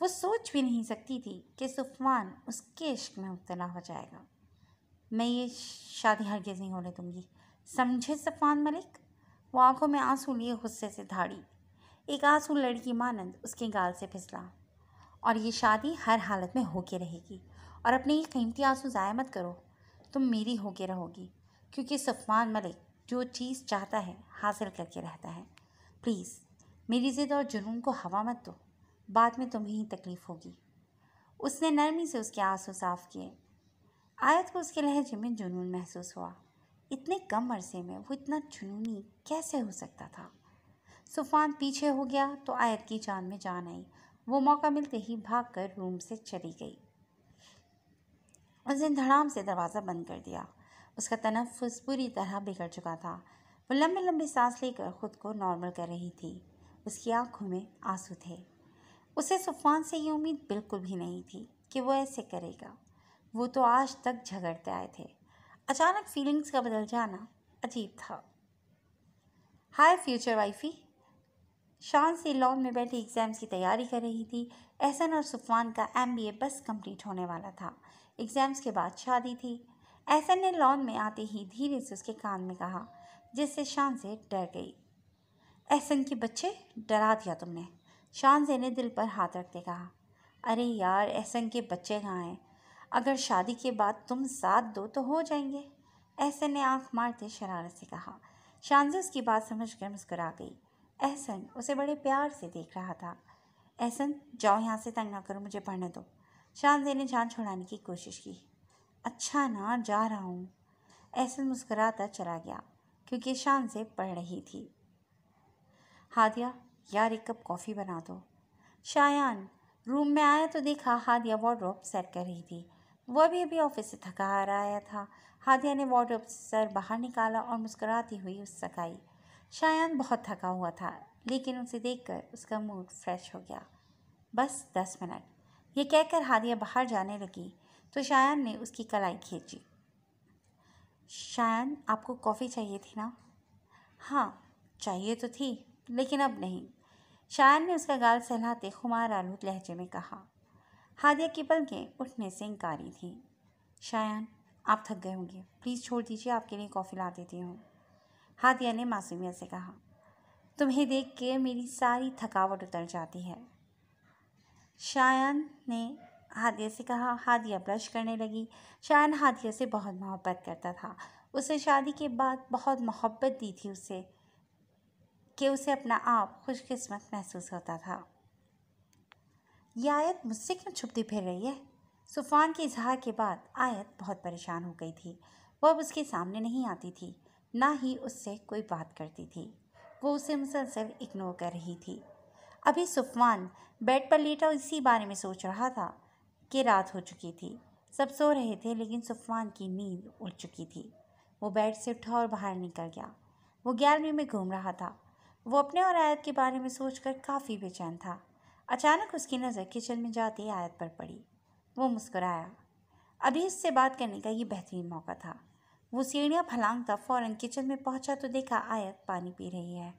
वो सोच भी नहीं सकती थी कि सुफान उसके इश्क में मुबतला हो जाएगा मैं ये शादी हरगिज़ नहीं होने दूंगी समझे सफ़ान मलिक वो आंखों में आंसू लिए गुस्से से धाड़ी एक आंसू लड़की मानंद उसके गाल से फिसला और ये शादी हर हालत में होके रहेगी और अपने ये कीमती आंसू ज़ाया मत करो तुम मेरी होके रहोगी क्योंकि सफमान मलिक जो चीज़ चाहता है हासिल करके रहता है प्लीज़ मेरी ज़िद और जुनून को हवा मत दो बाद में तुम्हें ही तकलीफ़ होगी उसने नरमी से उसके आंसू साफ किए आयत को उसके लहजे में जुनून महसूस हुआ इतने कम अरसे में वो इतना जुनूनी कैसे हो सकता था सुफान पीछे हो गया तो आयत की जान में जान आई वो मौका मिलते ही भाग कर रूम से चली गई उसने धड़ाम से दरवाज़ा बंद कर दिया उसका तनफ़ पूरी तरह बिगड़ चुका था वो लंबे लंबे सांस लेकर ख़ुद को नॉर्मल कर रही थी उसकी आंखों में आंसू थे उसे सुफान से ये उम्मीद बिल्कुल भी नहीं थी कि वो ऐसे करेगा वो तो आज तक झगड़ते आए थे अचानक फीलिंग्स का बदल जाना अजीब था हाय फ्यूचर वाइफी शान से लॉन में बैठी एग्ज़ाम्स की तैयारी कर रही थी एहसन और सुफान का एम बस कंप्लीट होने वाला था एग्ज़ाम्स के बाद शादी थी एहसन ने लॉन में आते ही धीरे से उसके कान में कहा जिससे शान से डर गई एहसन के बच्चे डरा दिया तुमने शान से ने दिल पर हाथ रखते कहा अरे यार एहसन के बच्चे कहाँ हैं अगर शादी के बाद तुम साथ दो तो हो जाएंगे एहसन ने आंख मारते शरारत से कहा शानजे उसकी बात समझ कर मुस्करा गई एहसन उसे बड़े प्यार से देख रहा था एहसन जाओ यहाँ से तंग ना करो मुझे पढ़ने दो शानजे ने जान छुड़ाने की कोशिश की अच्छा ना जा रहा हूँ ऐसे मुस्कराता चला गया क्योंकि शान से पढ़ रही थी हादिया यार एक कप कॉफ़ी बना दो शायान रूम में आया तो देखा हादिया वार्ड्रोब सेट कर रही थी वह भी अभी ऑफिस से थका आ रहा था हादिया ने से सर बाहर निकाला और मुस्कुराती हुई उस सकाई शायान बहुत थका हुआ था लेकिन उसे देखकर उसका मूड फ्रेश हो गया बस दस मिनट ये कहकर हादिया बाहर जाने लगी तो शायान ने उसकी कलाई खींची शायान आपको कॉफ़ी चाहिए थी ना हाँ चाहिए तो थी लेकिन अब नहीं शायान ने उसका गाल सहलाते खुमार आलू लहजे में कहा हादिया की पलकें उठने से इंकारी थी शायान आप थक गए होंगे प्लीज़ छोड़ दीजिए आपके लिए कॉफ़ी ला देती हूँ हादिया ने मासूमिया से कहा तुम्हें देख के मेरी सारी थकावट उतर जाती है शायान ने हादिया से कहा हादिया ब्रश करने लगी शायन हादिया से बहुत मोहब्बत करता था उसने शादी के बाद बहुत मोहब्बत दी थी उसे कि उसे अपना आप खुशकस्मत महसूस होता था यह आयत मुझसे क्यों छुपती फिर रही है सुफान के इजहार के बाद आयत बहुत परेशान हो गई थी वह अब उसके सामने नहीं आती थी ना ही उससे कोई बात करती थी वो उसे मुसलसल इग्नोर कर रही थी अभी सुफवान बेड पर लेटा इसी बारे में सोच रहा था कि रात हो चुकी थी सब सो रहे थे लेकिन सुफवान की नींद उड़ चुकी थी वो बेड से उठा और बाहर निकल गया वो ग्यारहवीं में घूम रहा था वो अपने और आयत के बारे में सोचकर काफ़ी बेचैन था अचानक उसकी नज़र किचन में जाती आयत पर पड़ी वो मुस्कुराया अभी उससे बात करने का ये बेहतरीन मौका था वो सीढ़ियाँ फलांगता फ़ौरन किचन में पहुँचा तो देखा आयत पानी पी रही है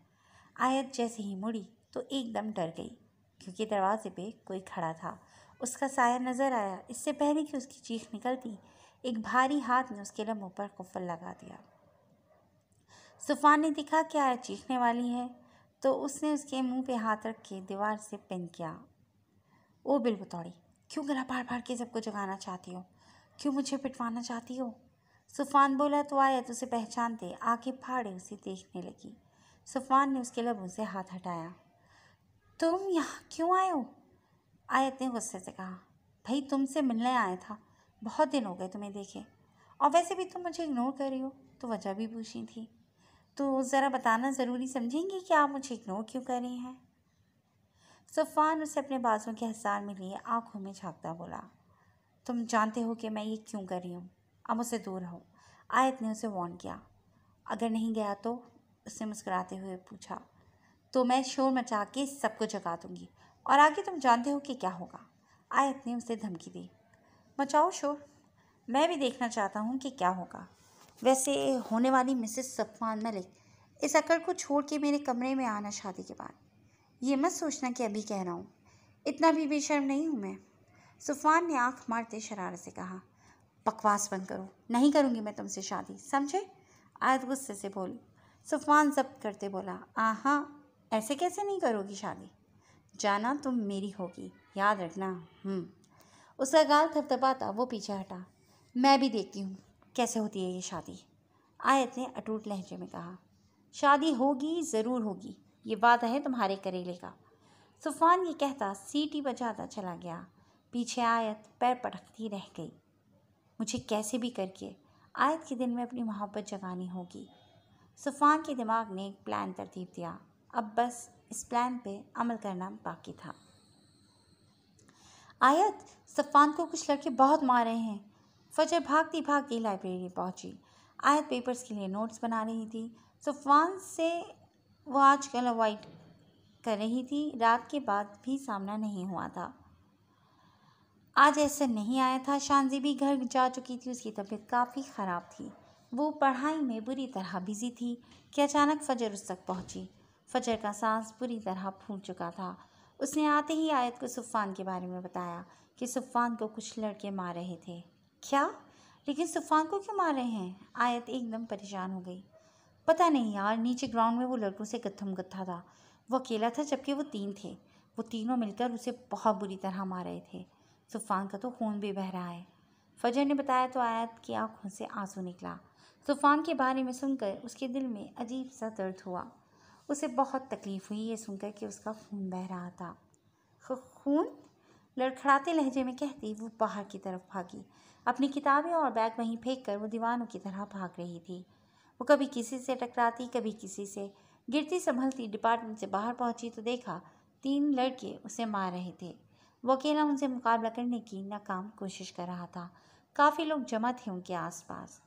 आयत जैसे ही मुड़ी तो एकदम डर गई क्योंकि दरवाजे पे कोई खड़ा था उसका साया नज़र आया इससे पहले कि उसकी चीख निकलती एक भारी हाथ ने उसके लम्बों पर कुफल लगा दिया सुफान ने दिखा कि आया चीखने वाली है तो उसने उसके मुंह पे हाथ रख के दीवार से पिन किया ओ बिल बतौड़ी क्यों गला फाड़ फाड़ के सबको जगाना चाहती हो क्यों मुझे पिटवाना चाहती हो सुफान बोला तो आया तो उसे पहचानते आके फाड़े उसे देखने लगी सुफान ने उसके लबों से हाथ हटाया तुम यहाँ क्यों आए हो आयत ने गुस्से से कहा भाई तुमसे मिलने आया था बहुत दिन हो गए तुम्हें देखे और वैसे भी तुम मुझे इग्नोर कर रही हो तो वजह भी पूछी थी तो ज़रा बताना ज़रूरी समझेंगी कि आप मुझे इग्नोर क्यों कर रही हैं सुफान उसे अपने बाजों के हसार में लिए आंखों में झाँकता बोला तुम जानते हो कि मैं ये क्यों कर रही हूँ अब उसे दूर रहो आयत ने उसे वॉन किया अगर नहीं गया तो उसने मुस्कुराते हुए पूछा तो मैं शोर मचा के सबको जगा दूंगी और आगे तुम जानते हो कि क्या होगा आयत ने उसे धमकी दी मचाओ शोर मैं भी देखना चाहता हूँ कि क्या होगा वैसे होने वाली मिसेस सफान मलिक इस अकड़ को छोड़ के मेरे कमरे में आना शादी के बाद ये मत सोचना कि अभी कह रहा हूँ इतना भी बेशर्म नहीं हूँ मैं सुफान ने आंख मारते शरारत से कहा बकवास बंद करो नहीं करूँगी मैं तुमसे शादी समझे आयत गुस्से से बोली सुफान जब्त करते बोला आहा ऐसे कैसे नहीं करोगी शादी जाना तुम मेरी होगी याद रखना हम्म। उसका गाल थपथपाता वो पीछे हटा मैं भी देखती हूँ कैसे होती है ये शादी आयत ने अटूट लहजे में कहा शादी होगी ज़रूर होगी ये वादा है तुम्हारे करेले का सुफान ये कहता सीटी बजाता चला गया पीछे आयत पैर पटकती रह गई मुझे कैसे भी करके आयत के दिन में अपनी मोहब्बत जगानी होगी सुफान के दिमाग ने एक प्लान तरतीब दिया अब बस इस प्लान पे अमल करना बाकी था आयत सफ़ान को कुछ लड़के बहुत मार रहे हैं फजर भागती भागती लाइब्रेरी पहुंची आयत पेपर्स के लिए नोट्स बना रही थी सफ़ान से वो आजकल अवॉइड कर रही थी रात के बाद भी सामना नहीं हुआ था आज ऐसा नहीं आया था शानजी भी घर जा चुकी थी उसकी तबीयत काफ़ी ख़राब थी वो पढ़ाई में बुरी तरह बिजी थी कि अचानक फजर उस तक पहुंची फजर का सांस बुरी तरह फूल चुका था उसने आते ही आयत को सुफान के बारे में बताया कि सुफान को कुछ लड़के मार रहे थे क्या लेकिन सुफान को क्यों मार रहे हैं आयत एकदम परेशान हो गई पता नहीं यार नीचे ग्राउंड में वो लड़कों से गत्थम गत्था था वो अकेला था जबकि वो तीन थे वो तीनों मिलकर उसे बहुत बुरी तरह मार रहे थे सुफान का तो खून भी बह रहा है फजर ने बताया तो आयत की आंखों से आंसू निकला तूफान के बारे में सुनकर उसके दिल में अजीब सा दर्द हुआ उसे बहुत तकलीफ़ हुई ये सुनकर कि उसका खून बह रहा था खून लड़खड़ाते लहजे में कहती वो बाहर की तरफ भागी अपनी किताबें और बैग वहीं फेंक कर वो दीवानों की तरह भाग रही थी वो कभी किसी से टकराती कभी किसी से गिरती संभलती डिपार्टमेंट से बाहर पहुंची तो देखा तीन लड़के उसे मार रहे थे वो अकेला उनसे मुकाबला करने की नाकाम कोशिश कर रहा था काफ़ी लोग जमा थे उनके आसपास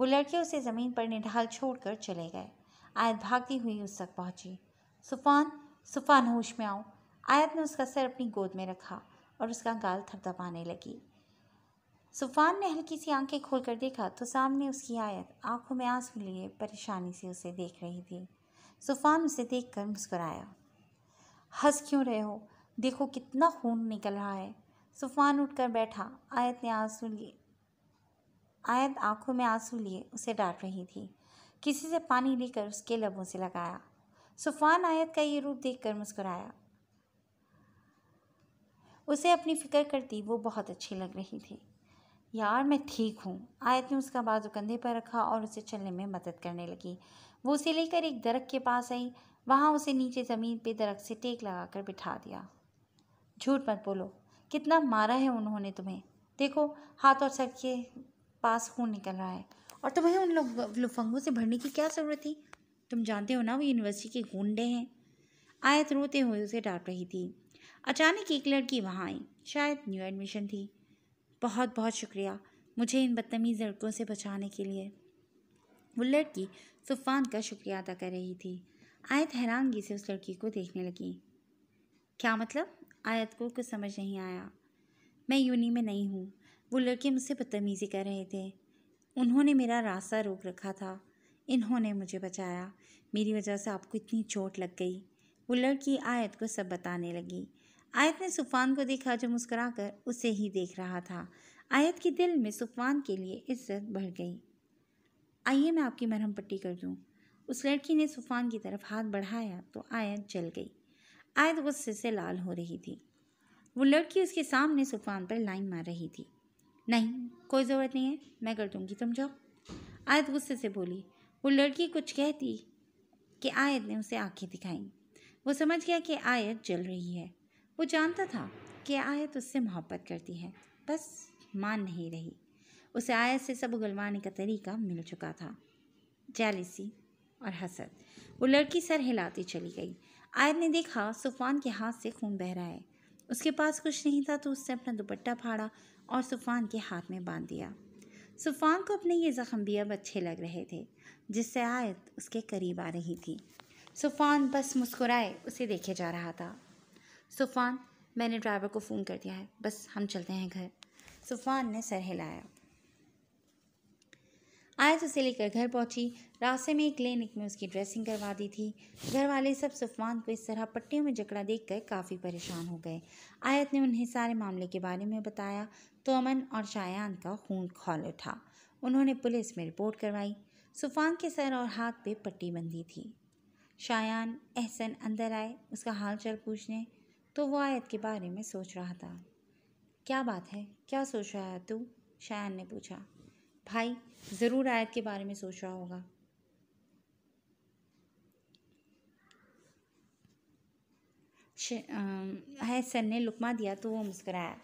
वो लड़के उसे ज़मीन पर निढाल छोड़कर चले गए आयत भागती हुई उस तक पहुंची सुफान सुफान होश में आओ आयत ने उसका सर अपनी गोद में रखा और उसका गाल थपथपाने लगी सुफान ने हल्की सी आंखें कर देखा तो सामने उसकी आयत आंखों में आंसू लिए परेशानी से उसे देख रही थी सुफान उसे देख कर मुस्कुराया हंस क्यों रहे हो देखो कितना खून निकल रहा है सुफान उठकर बैठा आयत ने आंसू लिए आयत आंखों में आंसू लिए उसे डांट रही थी किसी से पानी लेकर उसके लबों से लगाया सुफान आयत का ये रूप देख कर मुस्कराया उसे अपनी फ़िक्र करती वो बहुत अच्छी लग रही थी यार मैं ठीक हूँ आयत ने उसका बाजू कंधे पर रखा और उसे चलने में मदद करने लगी वो उसे लेकर एक दरख के पास आई वहाँ उसे नीचे ज़मीन पे दरख्त से टेक लगाकर बिठा दिया झूठ मत बोलो कितना मारा है उन्होंने तुम्हें देखो हाथ और सर के पास खून निकल रहा है और तुम्हें तो उन लुफंगों से भरने की क्या ज़रूरत थी तुम जानते हो ना वो यूनिवर्सिटी के गुंडे हैं आयत तो रोते हुए उसे डांट रही थी अचानक एक लड़की वहाँ आई शायद न्यू एडमिशन थी बहुत बहुत शुक्रिया मुझे इन बदतमीज़ लड़कों से बचाने के लिए वो लड़की सुफान का शुक्रिया अदा कर रही थी आयत हैरानगी से उस लड़की को देखने लगी क्या मतलब आयत को कुछ समझ नहीं आया मैं यूनी में नहीं हूँ वो लड़के मुझसे बदतमीज़ी कर रहे थे उन्होंने मेरा रास्ता रोक रखा था इन्होंने मुझे बचाया मेरी वजह से आपको इतनी चोट लग गई वो लड़की आयत को सब बताने लगी आयत ने सुफान को देखा जो कर उसे ही देख रहा था आयत के दिल में सुफान के लिए इज्जत बढ़ गई आइए मैं आपकी मरहम पट्टी कर दूँ उस लड़की ने सुफान की तरफ हाथ बढ़ाया तो आयत जल गई आयत गुस्से से लाल हो रही थी वो लड़की उसके सामने सुफान पर लाइन मार रही थी नहीं कोई ज़रूरत नहीं है मैं कर दूँगी तुम जाओ आयत गुस्से से बोली वो लड़की कुछ कहती कि आयत ने उसे आंखें दिखाई वो समझ गया कि आयत जल रही है वो जानता था कि आयत उससे मोहब्बत करती है बस मान नहीं रही उसे आयत से सब उगलवाने का तरीका मिल चुका था जालिसी और हसद वो लड़की सर हिलाती चली गई आयत ने देखा सुफान के हाथ से खून बह रहा है उसके पास कुछ नहीं था तो उसने अपना दुपट्टा फाड़ा और सुफान के हाथ में बांध दिया सुफान को अपने ये ज़ख्म भी अब अच्छे लग रहे थे जिससे आयत उसके करीब आ रही थी सुफान बस मुस्कुराए उसे देखे जा रहा था सुफान मैंने ड्राइवर को फ़ोन कर दिया है बस हम चलते हैं घर सुफान ने सर हिलाया आयत तो उसे लेकर घर पहुंची रास्ते में एक क्लिनिक में उसकी ड्रेसिंग करवा दी थी घर वाले सब सुफवान को इस तरह पट्टियों में जकड़ा कर काफ़ी परेशान हो गए आयत ने उन्हें सारे मामले के बारे में बताया तो अमन और शायान का खून खोल उठा उन्होंने पुलिस में रिपोर्ट करवाई सुफान के सर और हाथ पे पट्टी बंधी थी शायान एहसन अंदर आए उसका हाल चाल पूछने तो वो आयत के बारे में सोच रहा था क्या बात है क्या सोच रहा है तू शायान ने पूछा भाई ज़रूर आयत के बारे में सोच रहा होगा है सर ने लुकमा दिया तो वो मुस्कराया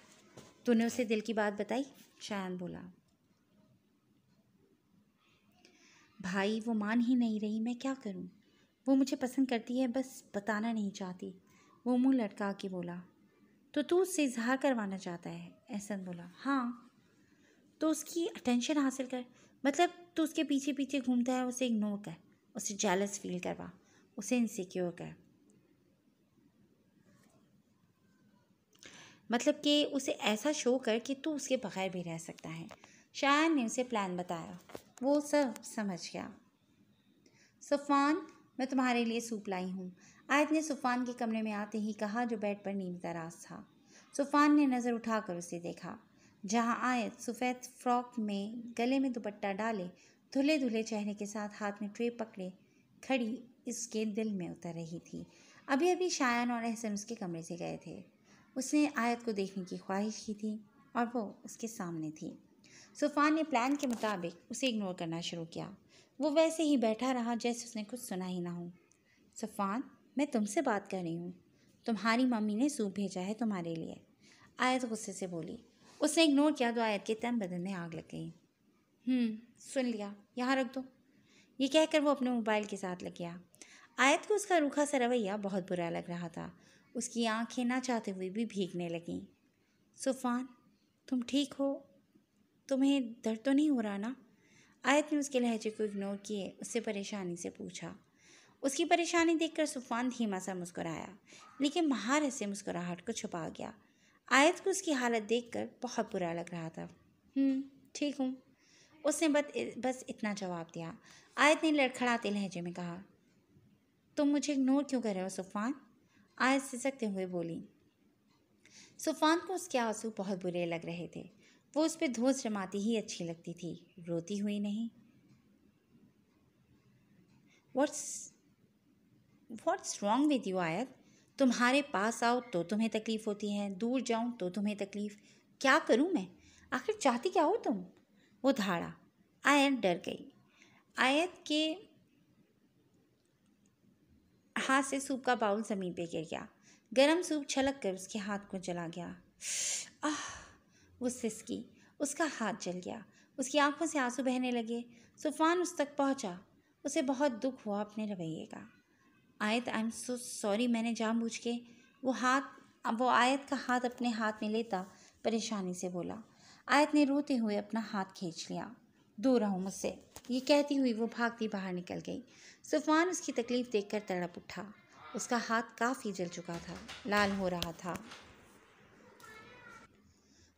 तूने उसे दिल की बात बताई शायन बोला भाई वो मान ही नहीं रही मैं क्या करूं वो मुझे पसंद करती है बस बताना नहीं चाहती वो मुंह लटका के बोला तो तू उससे इजहार करवाना चाहता है एहसन बोला हाँ तो उसकी अटेंशन हासिल कर मतलब तो उसके पीछे पीछे घूमता है उसे इग्नोर कर उसे जेलस फील करवा उसे इनसिक्योर कर मतलब कि उसे ऐसा शो कर कि तू उसके बगैर भी रह सकता है शायन ने उसे प्लान बताया वो सब समझ गया सुफ़ान मैं तुम्हारे लिए सूप लाई हूँ आयत ने सुफान के कमरे में आते ही कहा जो बेड पर नीम दराज था सुफान ने नज़र उठाकर उसे देखा जहाँ आयत सफ़ेद फ्रॉक में गले में दुपट्टा डाले धुले धुले चेहरे के साथ हाथ में ट्रे पकड़े खड़ी इसके दिल में उतर रही थी अभी अभी शायन और अहसन उसके कमरे से गए थे उसने आयत को देखने की ख्वाहिश की थी और वो उसके सामने थी सुफान ने प्लान के मुताबिक उसे इग्नोर करना शुरू किया वो वैसे ही बैठा रहा जैसे उसने कुछ सुना ही ना हो सुफान मैं तुमसे बात कर रही हूँ तुम्हारी मम्मी ने सूप भेजा है तुम्हारे लिए आयत गुस्से से बोली उसने इग्नोर किया तो आयत के तम बदन में आग लग गई हम्म, सुन लिया यहाँ रख दो ये कहकर वो अपने मोबाइल के साथ लग गया आयत को उसका रूखा सा रवैया बहुत बुरा लग रहा था उसकी आंखें ना चाहते हुए भी भीगने लगीं सुफान तुम ठीक हो तुम्हें दर्द तो नहीं हो रहा ना आयत ने उसके लहजे को इग्नोर किए उससे परेशानी से पूछा उसकी परेशानी देखकर सुफान धीमा सा मुस्कुराया लेकिन महार से मुस्कुराहट को छुपा गया आयत को उसकी हालत देखकर बहुत बुरा लग रहा था हम्म। ठीक हूँ उसने बस बस इतना जवाब दिया आयत ने लड़खड़ाते लहजे में कहा तुम मुझे इग्नोर क्यों कर रहे हो सुफान आयत सिसकते हुए बोली सुफान को उसके आंसू बहुत बुरे लग रहे थे वो उस पर धोस जमाती ही अच्छी लगती थी रोती हुई नहीं what's what's wrong with you Ayat तुम्हारे पास आओ तो तुम्हें तकलीफ़ होती है दूर जाऊं तो तुम्हें तकलीफ़ क्या करूं मैं आखिर चाहती क्या हो तुम वो धाड़ा आयत डर गई आयत के हाथ से सूप का बाउल ज़मीन पे गिर गया गरम सूप छलक कर उसके हाथ को जला गया आह वो सिसकी उसका हाथ जल गया उसकी आंखों से आंसू बहने लगे सुफान उस तक पहुंचा उसे बहुत दुख हुआ अपने रवैये का आयत आई एम सो सॉरी मैंने जान बूझ के वो हाथ वो आयत का हाथ अपने हाथ में लेता परेशानी से बोला आयत ने रोते हुए अपना हाथ खींच लिया दूर रहो मुझसे ये कहती हुई वो भागती बाहर निकल गई सुफान उसकी तकलीफ़ देखकर तड़प उठा उसका हाथ काफ़ी जल चुका था लाल हो रहा था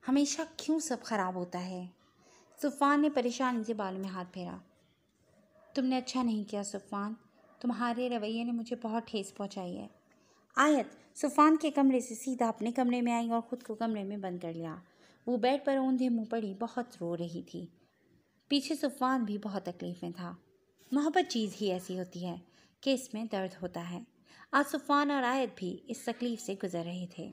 हमेशा क्यों सब खराब होता है सुफान ने परेशानी से बाल में हाथ फेरा तुमने अच्छा नहीं किया सुफान तुम्हारे रवैये ने मुझे बहुत ठेस पहुंचाई है आयत सुफान के कमरे से सीधा अपने कमरे में आई और ख़ुद को कमरे में बंद कर लिया वो बेड पर ऊंधे मुंह पड़ी बहुत रो रही थी पीछे सुफान भी बहुत तकलीफ़ में था मोहब्बत चीज़ ही ऐसी होती है कि इसमें दर्द होता है आज सुफान और आयत भी इस तकलीफ़ से गुजर रहे थे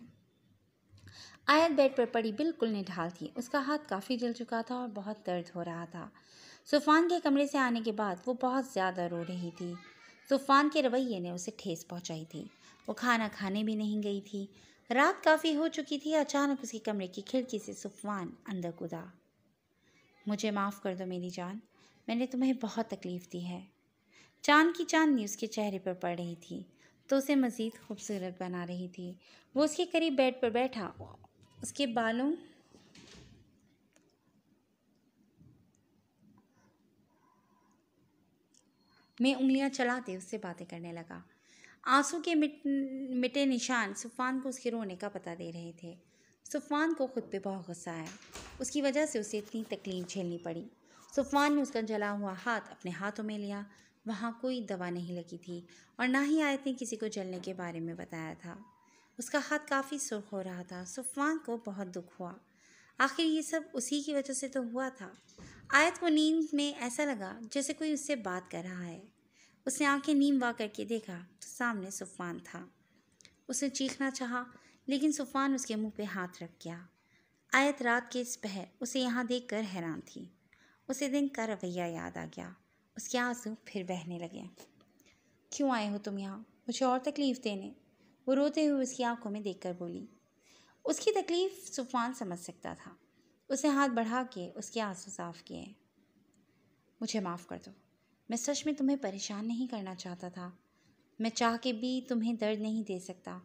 आयत बेड पर पड़ी बिल्कुल निढाल थी उसका हाथ काफ़ी जल चुका था और बहुत दर्द हो रहा था सुफान के कमरे से आने के बाद वो बहुत ज़्यादा रो रही थी तूफान के रवैये ने उसे ठेस पहुंचाई थी वो खाना खाने भी नहीं गई थी रात काफ़ी हो चुकी थी अचानक उसके कमरे की खिड़की से सुफवान अंदर कूदा मुझे माफ़ कर दो मेरी जान मैंने तुम्हें बहुत तकलीफ़ दी है चांद की चांदनी उसके चेहरे पर पड़ रही थी तो उसे मज़ीद खूबसूरत बना रही थी वो उसके करीब बेड पर बैठा उसके बालों मैं उंगलियां चलाते उससे बातें करने लगा आंसू के मिट मिटे निशान सुफान को उसके रोने का पता दे रहे थे सुफान को खुद पे बहुत गुस्सा आया उसकी वजह से उसे इतनी तकलीफ झेलनी पड़ी सुफान ने उसका जला हुआ हाथ अपने हाथों में लिया वहाँ कोई दवा नहीं लगी थी और ना ही आयत ने किसी को जलने के बारे में बताया था उसका हाथ काफ़ी सुर्ख हो रहा था सुफान को बहुत दुख हुआ आखिर ये सब उसी की वजह से तो हुआ था आयत को नींद में ऐसा लगा जैसे कोई उससे बात कर रहा है उसने आंखें नींद वा करके देखा तो सामने सुफान था उसने चीखना चाहा लेकिन सुफान उसके मुंह पे हाथ रख गया आयत रात के इस पह उसे यहाँ देख कर हैरान थी उसे दिन का रवैया याद आ गया उसके आंसू फिर बहने लगे क्यों आए हो तुम यहाँ मुझे और तकलीफ़ देने वो रोते हुए उसकी आंखों में देखकर बोली उसकी तकलीफ़ सुफान समझ सकता था उसे हाथ बढ़ा के उसके आंसू साफ किए मुझे माफ़ कर दो मैं सच में तुम्हें परेशान नहीं करना चाहता था मैं चाह के भी तुम्हें दर्द नहीं दे सकता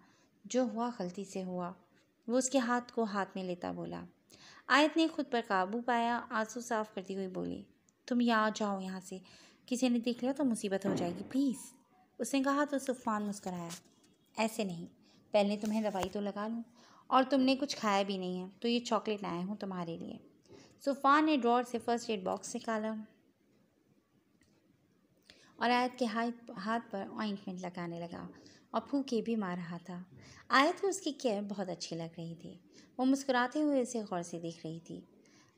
जो हुआ गलती से हुआ वो उसके हाथ को हाथ में लेता बोला आयत ने खुद पर काबू पाया आंसू साफ करती हुई बोली तुम यहाँ जाओ यहाँ से किसी ने देख लिया तो मुसीबत हो जाएगी प्लीज़ उसने कहा तो सुफान मुस्कराया ऐसे नहीं पहले तुम्हें दवाई तो लगा लूँ और तुमने कुछ खाया भी नहीं है तो ये चॉकलेट लाया हूँ तुम्हारे लिए सुफान ने ड्रॉर से फर्स्ट एड बॉक्स निकाला और आयत के हाथ हाथ पर ऑइंटमेंट लगाने लगा और फूके भी मार रहा था आयत को उसकी केयर बहुत अच्छी लग रही थी वो मुस्कुराते हुए उसे गौर से देख रही थी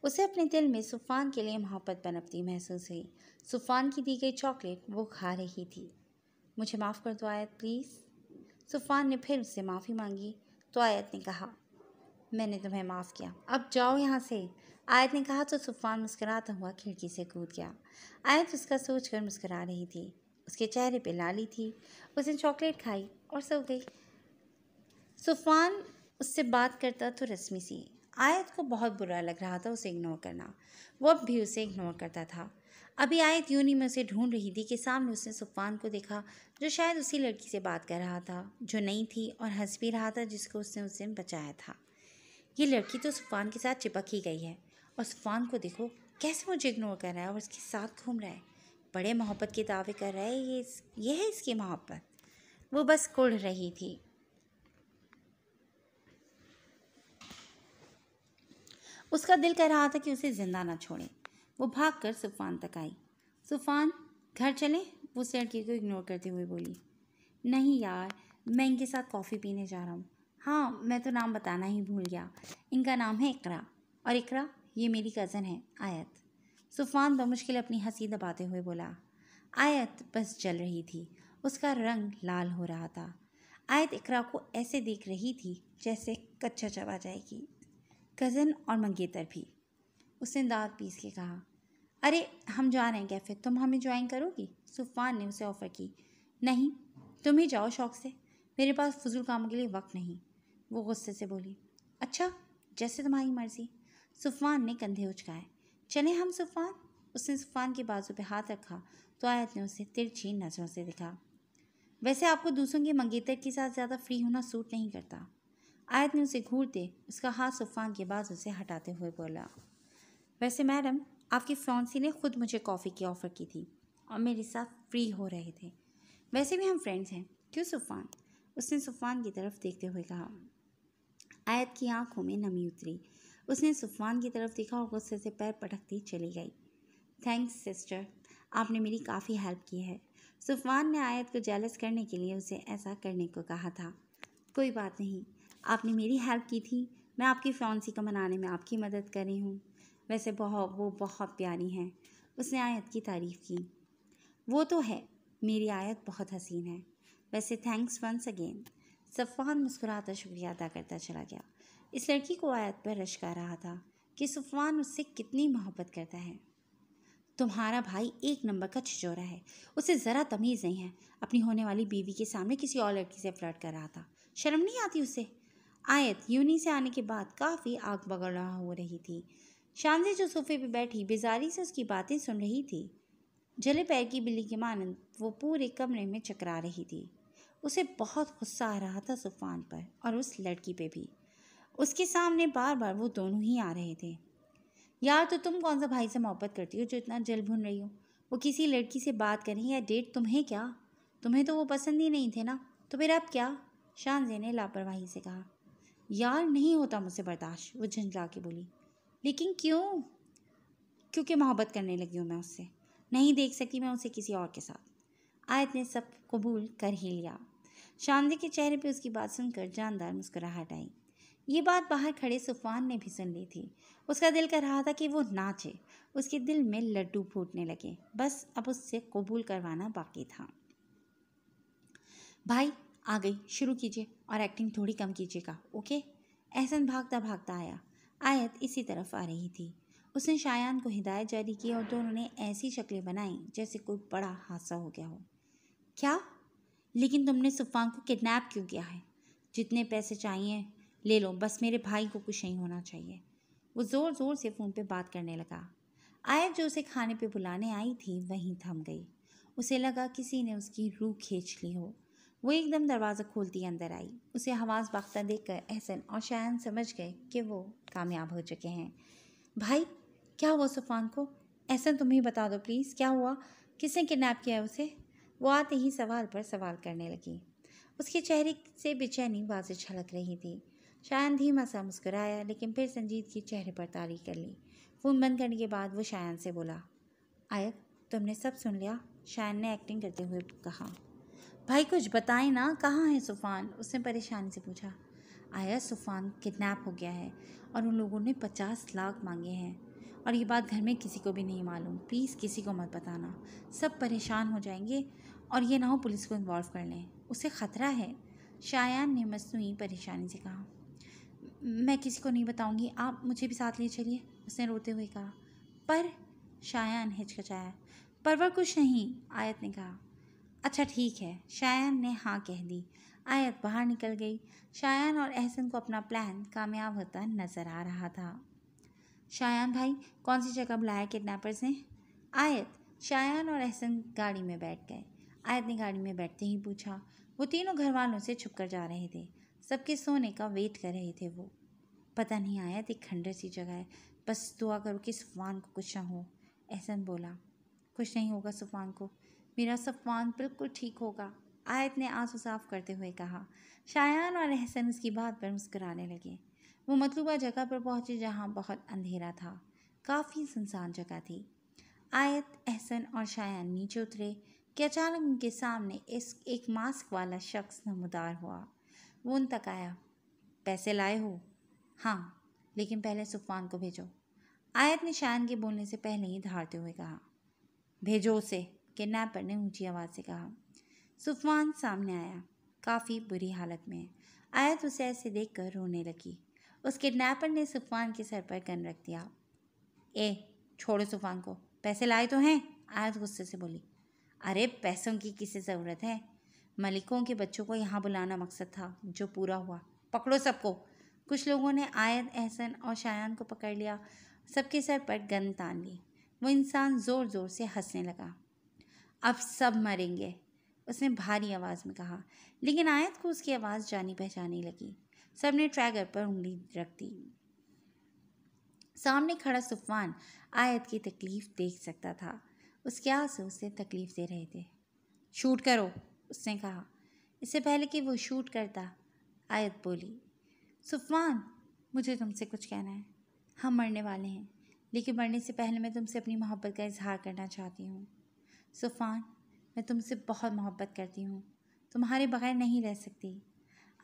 उसे अपने दिल में सुफान के लिए मोहब्बत बनपती महसूस हुई सुफान की दी गई चॉकलेट वो खा रही थी मुझे माफ़ कर दो आयत प्लीज़ सुफान ने फिर उससे माफ़ी मांगी तो आयत ने कहा मैंने तुम्हें माफ़ किया अब जाओ यहाँ से आयत ने कहा तो सुफान मुस्कराता हुआ खिड़की से कूद गया आयत उसका सोच कर मुस्करा रही थी उसके चेहरे पे लाली थी उसने चॉकलेट खाई और सो गई सुफान उससे बात करता तो रस्मी सी आयत को बहुत बुरा लग रहा था उसे इग्नोर करना वो अब भी उसे इग्नोर करता था अभी आयत तो यूनी में उसे ढूंढ रही थी कि सामने उसने सुफान को देखा जो शायद उसी लड़की से बात कर रहा था जो नई थी और हंस भी रहा था जिसको उसने उस दिन बचाया था ये लड़की तो सुफान के साथ चिपक ही गई है और सुफान को देखो कैसे मुझे इग्नोर कर रहा है और उसके साथ घूम रहा है बड़े मोहब्बत के दावे कर रहा है ये ये है इसकी मोहब्बत वो बस कुढ़ रही थी उसका दिल कर रहा था कि उसे ज़िंदा ना छोड़ें वो भाग कर सुफान तक आई सुफान घर चले वो उस लड़की को इग्नोर करते हुए बोली नहीं यार मैं इनके साथ कॉफ़ी पीने जा रहा हूँ हाँ मैं तो नाम बताना ही भूल गया इनका नाम है इकरा और इकरा ये मेरी कज़न है आयत सुफान बमुश्किल अपनी हंसी दबाते हुए बोला आयत बस जल रही थी उसका रंग लाल हो रहा था आयत इकरा को ऐसे देख रही थी जैसे कच्चा चबा जाएगी कज़न और मंगेतर भी उसने दांत पीस के कहा अरे हम जा रहे हैं कैफ़े तुम हमें ज्वाइन करोगी सुफान ने उसे ऑफ़र की नहीं तुम ही जाओ शौक से मेरे पास फजूल काम के लिए वक्त नहीं वो गुस्से से बोली अच्छा जैसे तुम्हारी मर्ज़ी सुफान ने कंधे उचकाए चले हम सुफान उसने सुफान के बाजू पे हाथ रखा तो आयत ने उसे तिरछी नज़रों से दिखा वैसे आपको दूसरों के मंगेतर के साथ ज़्यादा फ्री होना सूट नहीं करता आयत ने उसे घूरते उसका हाथ सुफान के बाजू से हटाते हुए बोला वैसे मैडम आपकी फ्रांसी ने ख़ुद मुझे कॉफ़ी की ऑफ़र की थी और मेरे साथ फ्री हो रहे थे वैसे भी हम फ्रेंड्स हैं क्यों सुफान उसने सुफान की तरफ देखते हुए कहा आयत की आंखों में नमी उतरी उसने सुफान की तरफ देखा और गुस्से से पैर पटकती चली गई थैंक्स सिस्टर आपने मेरी काफ़ी हेल्प की है सुफान ने आयत को जेलस करने के लिए उसे ऐसा करने को कहा था कोई बात नहीं आपने मेरी हेल्प की थी मैं आपकी फ्रांसी को मनाने में आपकी मदद कर रही हूँ वैसे बहुत वो बहुत प्यारी हैं उसने आयत की तारीफ़ की वो तो है मेरी आयत बहुत हसीन है वैसे थैंक्स वंस अगेन सफ़ान मुस्कुराता शुक्रिया अदा करता चला गया इस लड़की को आयत पर रश्क आ रहा था कि सफ़ान उससे कितनी मोहब्बत करता है तुम्हारा भाई एक नंबर का छिचोरा है उसे ज़रा तमीज़ नहीं है अपनी होने वाली बीवी के सामने किसी और लड़की से फ्लर्ट कर रहा था शर्म नहीं आती उसे आयत यूनी से आने के बाद काफ़ी आग बगड़ रहा हो रही थी शानजी जो सोफे पर बैठी बेजारी से उसकी बातें सुन रही थी जले पैर की बिल्ली के मानंद वो पूरे कमरे में चकरा रही थी उसे बहुत गुस्सा आ रहा था सुफान पर और उस लड़की पे भी उसके सामने बार बार वो दोनों ही आ रहे थे यार तो तुम कौन सा भाई से मोहब्बत करती हो जो इतना जल भुन रही हो वो किसी लड़की से बात करें या डेट तुम्हें क्या तुम्हें तो वो पसंद ही नहीं थे ना तो फिर अब क्या शानजे ने लापरवाही से कहा यार नहीं होता मुझसे बर्दाश्त वो झंझला के बोली लेकिन क्यों क्योंकि मोहब्बत करने लगी हूँ मैं उससे नहीं देख सकी मैं उसे किसी और के साथ आयत ने सब कबूल कर ही लिया शानजे के चेहरे पे उसकी बात सुनकर जानदार मुस्कुराहट आई ये बात बाहर खड़े सुफान ने भी सुन ली थी उसका दिल कर रहा था कि वो नाचे उसके दिल में लड्डू फूटने लगे बस अब उससे कबूल करवाना बाकी था भाई आ गई शुरू कीजिए और एक्टिंग थोड़ी कम कीजिएगा ओके एहसन भागता भागता आया आयत इसी तरफ आ रही थी उसने शायान को हिदायत जारी की और दोनों ने ऐसी शक्लें बनाई जैसे कोई बड़ा हादसा हो गया हो क्या लेकिन तुमने सुफान को किडनैप क्यों किया है जितने पैसे चाहिए ले लो बस मेरे भाई को कुछ नहीं होना चाहिए वो ज़ोर ज़ोर से फ़ोन पे बात करने लगा आयत जो उसे खाने पे बुलाने आई थी वहीं थम गई उसे लगा किसी ने उसकी रूह खींच ली हो वो एकदम दरवाज़ा खोलती अंदर आई उसे हवास बाख्ता कर एहसन और शायन समझ गए कि वो कामयाब हो चुके हैं भाई क्या हुआ सुफान को एहसन तुम ही बता दो प्लीज़ क्या हुआ किसने किडनैप किया है उसे वो आते ही सवाल पर सवाल करने लगी उसके चेहरे से बेचैनी वाज छलक रही थी शायन धीमा सा मुस्कराया लेकिन फिर संजीत के चेहरे पर तारी कर ली फ़ोन बंद करने के बाद वो शायन से बोला आयत तुमने सब सुन लिया शायन ने एक्टिंग करते हुए कहा भाई कुछ बताएं ना कहाँ है सुफान उसने परेशानी से पूछा आया सुफान किडनैप हो गया है और उन लोगों ने पचास लाख मांगे हैं और ये बात घर में किसी को भी नहीं मालूम प्लीज़ किसी को मत बताना सब परेशान हो जाएंगे और ये ना हो पुलिस को इन्वॉल्व कर लें उसे ख़तरा है शायान ने मसनू परेशानी से कहा मैं किसी को नहीं बताऊंगी आप मुझे भी साथ ले चलिए उसने रोते हुए कहा पर शायान हिचकचाया परवर कुछ नहीं आयत ने कहा अच्छा ठीक है शायान ने हाँ कह दी आयत बाहर निकल गई शायान और एहसन को अपना प्लान कामयाब होता नज़र आ रहा था शायान भाई कौन सी जगह बुलाया किडनैपर्स ने आयत शायान और एहसन गाड़ी में बैठ गए आयत ने गाड़ी में बैठते ही पूछा वो तीनों घर वालों से छुप कर जा रहे थे सबके सोने का वेट कर रहे थे वो पता नहीं आयत एक खंडर सी जगह है बस दुआ करो कि सुफान को कुछ ना हो एहसन बोला कुछ नहीं होगा सुफान को मेरा सफ़ान बिल्कुल ठीक होगा आयत ने आंसू साफ करते हुए कहा शायान और अहसन उसकी बात पर मुस्कराने लगे वो मतलूबा जगह पर पहुंचे जहां बहुत अंधेरा था काफ़ी सुनसान जगह थी आयत अहसन और शायान नीचे उतरे कि अचानक उनके सामने इस एक मास्क वाला शख्स नमदार हुआ वो उन तक आया पैसे लाए हो हाँ लेकिन पहले सुफान को भेजो आयत ने शायन के बोलने से पहले ही धारते हुए कहा भेजो उसे किडनैपर ने ऊंची आवाज़ से कहा सुफवान सामने आया काफ़ी बुरी हालत में आयत उसे ऐसे देख कर रोने लगी उस किडनैपर ने सुफवान के सर पर गन रख दिया ए छोड़ो सुफान को पैसे लाए तो हैं आयत गुस्से से बोली अरे पैसों की किसे ज़रूरत है मलिकों के बच्चों को यहाँ बुलाना मकसद था जो पूरा हुआ पकड़ो सबको कुछ लोगों ने आयत एहसन और शायान को पकड़ लिया सबके सर पर गन तान ली वो इंसान ज़ोर ज़ोर से हंसने लगा अब सब मरेंगे उसने भारी आवाज़ में कहा लेकिन आयत को उसकी आवाज़ जानी पहचानी लगी सब ने ट्रैगर पर उंगली रख दी सामने खड़ा सुफान आयत की तकलीफ़ देख सकता था उसके आंसू उसे तकलीफ़ दे रहे थे शूट करो उसने कहा इससे पहले कि वो शूट करता आयत बोली सुफान मुझे तुमसे कुछ कहना है हम मरने वाले हैं लेकिन मरने से पहले मैं तुमसे अपनी मोहब्बत का इजहार करना चाहती हूँ सुफान मैं तुमसे बहुत मोहब्बत करती हूँ तुम्हारे बगैर नहीं रह सकती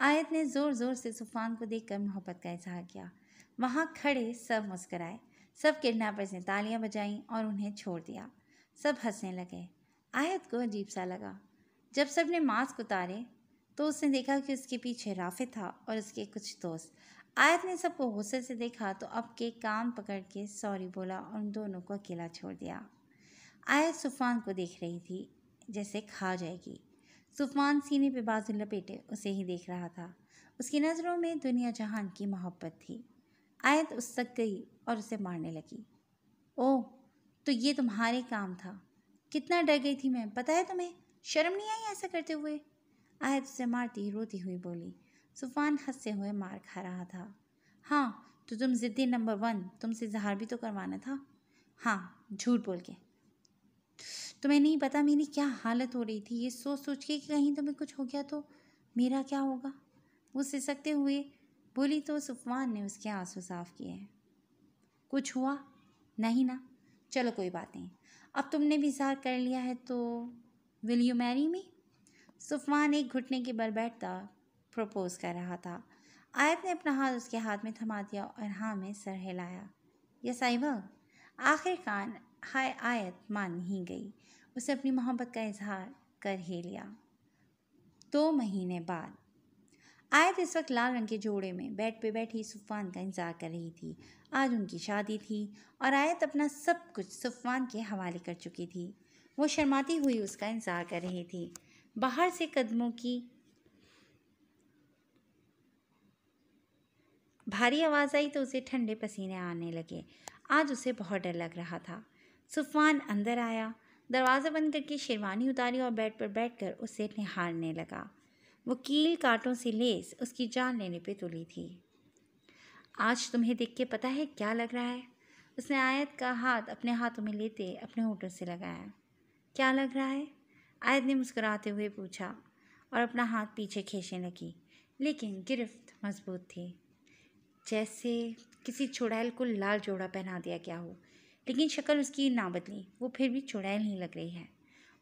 आयत ने ज़ोर ज़ोर से सुफान को देख कर मोहब्बत का इजहार किया वहाँ खड़े सब मुस्कराए सब किडनेपर्स ने तालियाँ बजाईं और उन्हें छोड़ दिया सब हंसने लगे आयत को अजीब सा लगा जब सब ने मास्क उतारे तो उसने देखा कि उसके पीछे राफे था और उसके कुछ दोस्त आयत ने सबको गुस्से से देखा तो अब के कान पकड़ के सॉरी बोला और उन दोनों को अकेला छोड़ दिया आयत सुफान को देख रही थी जैसे खा जाएगी सुफान सीने पे बाजू लपेटे उसे ही देख रहा था उसकी नज़रों में दुनिया जहान की मोहब्बत थी आयत उस तक गई और उसे मारने लगी ओह तो ये तुम्हारे काम था कितना डर गई थी मैं पता है तुम्हें शर्म नहीं आई ऐसा करते हुए आयत उसे मारती रोती हुई बोली सुफान हंसते हुए मार खा रहा था हाँ तो तुम ज़िद्दी नंबर वन तुमसे इजहार भी तो करवाना था हाँ झूठ बोल के तुम्हें नहीं पता मेरी क्या हालत हो रही थी ये सोच सोच के कि कहीं तुम्हें कुछ हो गया तो मेरा क्या होगा वो सिसकते हुए बोली तो सुफवान ने उसके आंसू साफ किए हैं कुछ हुआ नहीं ना चलो कोई बात नहीं अब तुमने भी इजहार कर लिया है तो will you marry me Sufwan एक घुटने के बल बैठता प्रपोज कर रहा था आयत ने अपना हाथ उसके हाथ में थमा दिया और हाँ में सर हिलाया यह साहिबा आखिर कान हाय आयत मान ही गई उसे अपनी मोहब्बत का इजहार कर ही लिया दो तो महीने बाद आयत इस वक्त लाल रंग के जोड़े में बेड पे बैठी सुफान का इंतज़ार कर रही थी आज उनकी शादी थी और आयत अपना सब कुछ सुफान के हवाले कर चुकी थी वो शर्माती हुई उसका इंतज़ार कर रही थी बाहर से कदमों की भारी आवाज़ आई तो उसे ठंडे पसीने आने लगे आज उसे बहुत डर लग रहा था सुफान अंदर आया दरवाज़ा बंद करके शेरवानी उतारी और बेड पर बैठकर उसे निहारने लगा वो कील कांटों से लेस उसकी जान लेने पे तुली थी आज तुम्हें देख के पता है क्या लग रहा है उसने आयत का हाथ अपने हाथों में लेते अपने होटों से लगाया क्या लग रहा है आयत ने मुस्कुराते हुए पूछा और अपना हाथ पीछे खींचने लगी लेकिन गिरफ्त मजबूत थी जैसे किसी चुड़ैल को लाल जोड़ा पहना दिया गया हो लेकिन शक्ल उसकी ना बदली वो फिर भी चुड़ैल ही लग रही है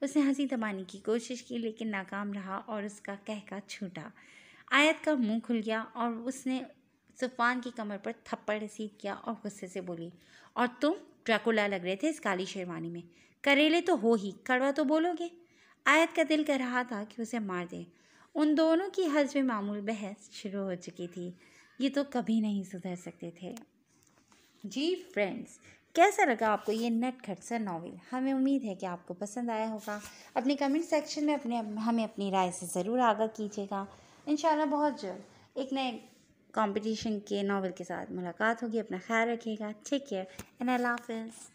उसने हंसी दबाने की कोशिश की लेकिन नाकाम रहा और उसका कहका छूटा आयत का मुंह खुल गया और उसने सुफान की कमर पर थप्पड़ रसीद किया और गुस्से से बोली और तुम ट्रैकुला लग रहे थे इस काली शेरवानी में करेले तो हो ही कड़वा तो बोलोगे आयत का दिल कर रहा था कि उसे मार दे उन दोनों की हजब मामूल बहस शुरू हो चुकी थी ये तो कभी नहीं सुधर सकते थे जी फ्रेंड्स कैसा लगा आपको ये नटखट सा नावल हमें उम्मीद है कि आपको पसंद आया होगा अपने कमेंट सेक्शन में अपने हमें अपनी राय से ज़रूर आगाह कीजिएगा इन बहुत जल्द एक नए कंपटीशन के नावल के साथ मुलाकात होगी अपना ख्याल रखिएगा ठीक है एंड आई लाफ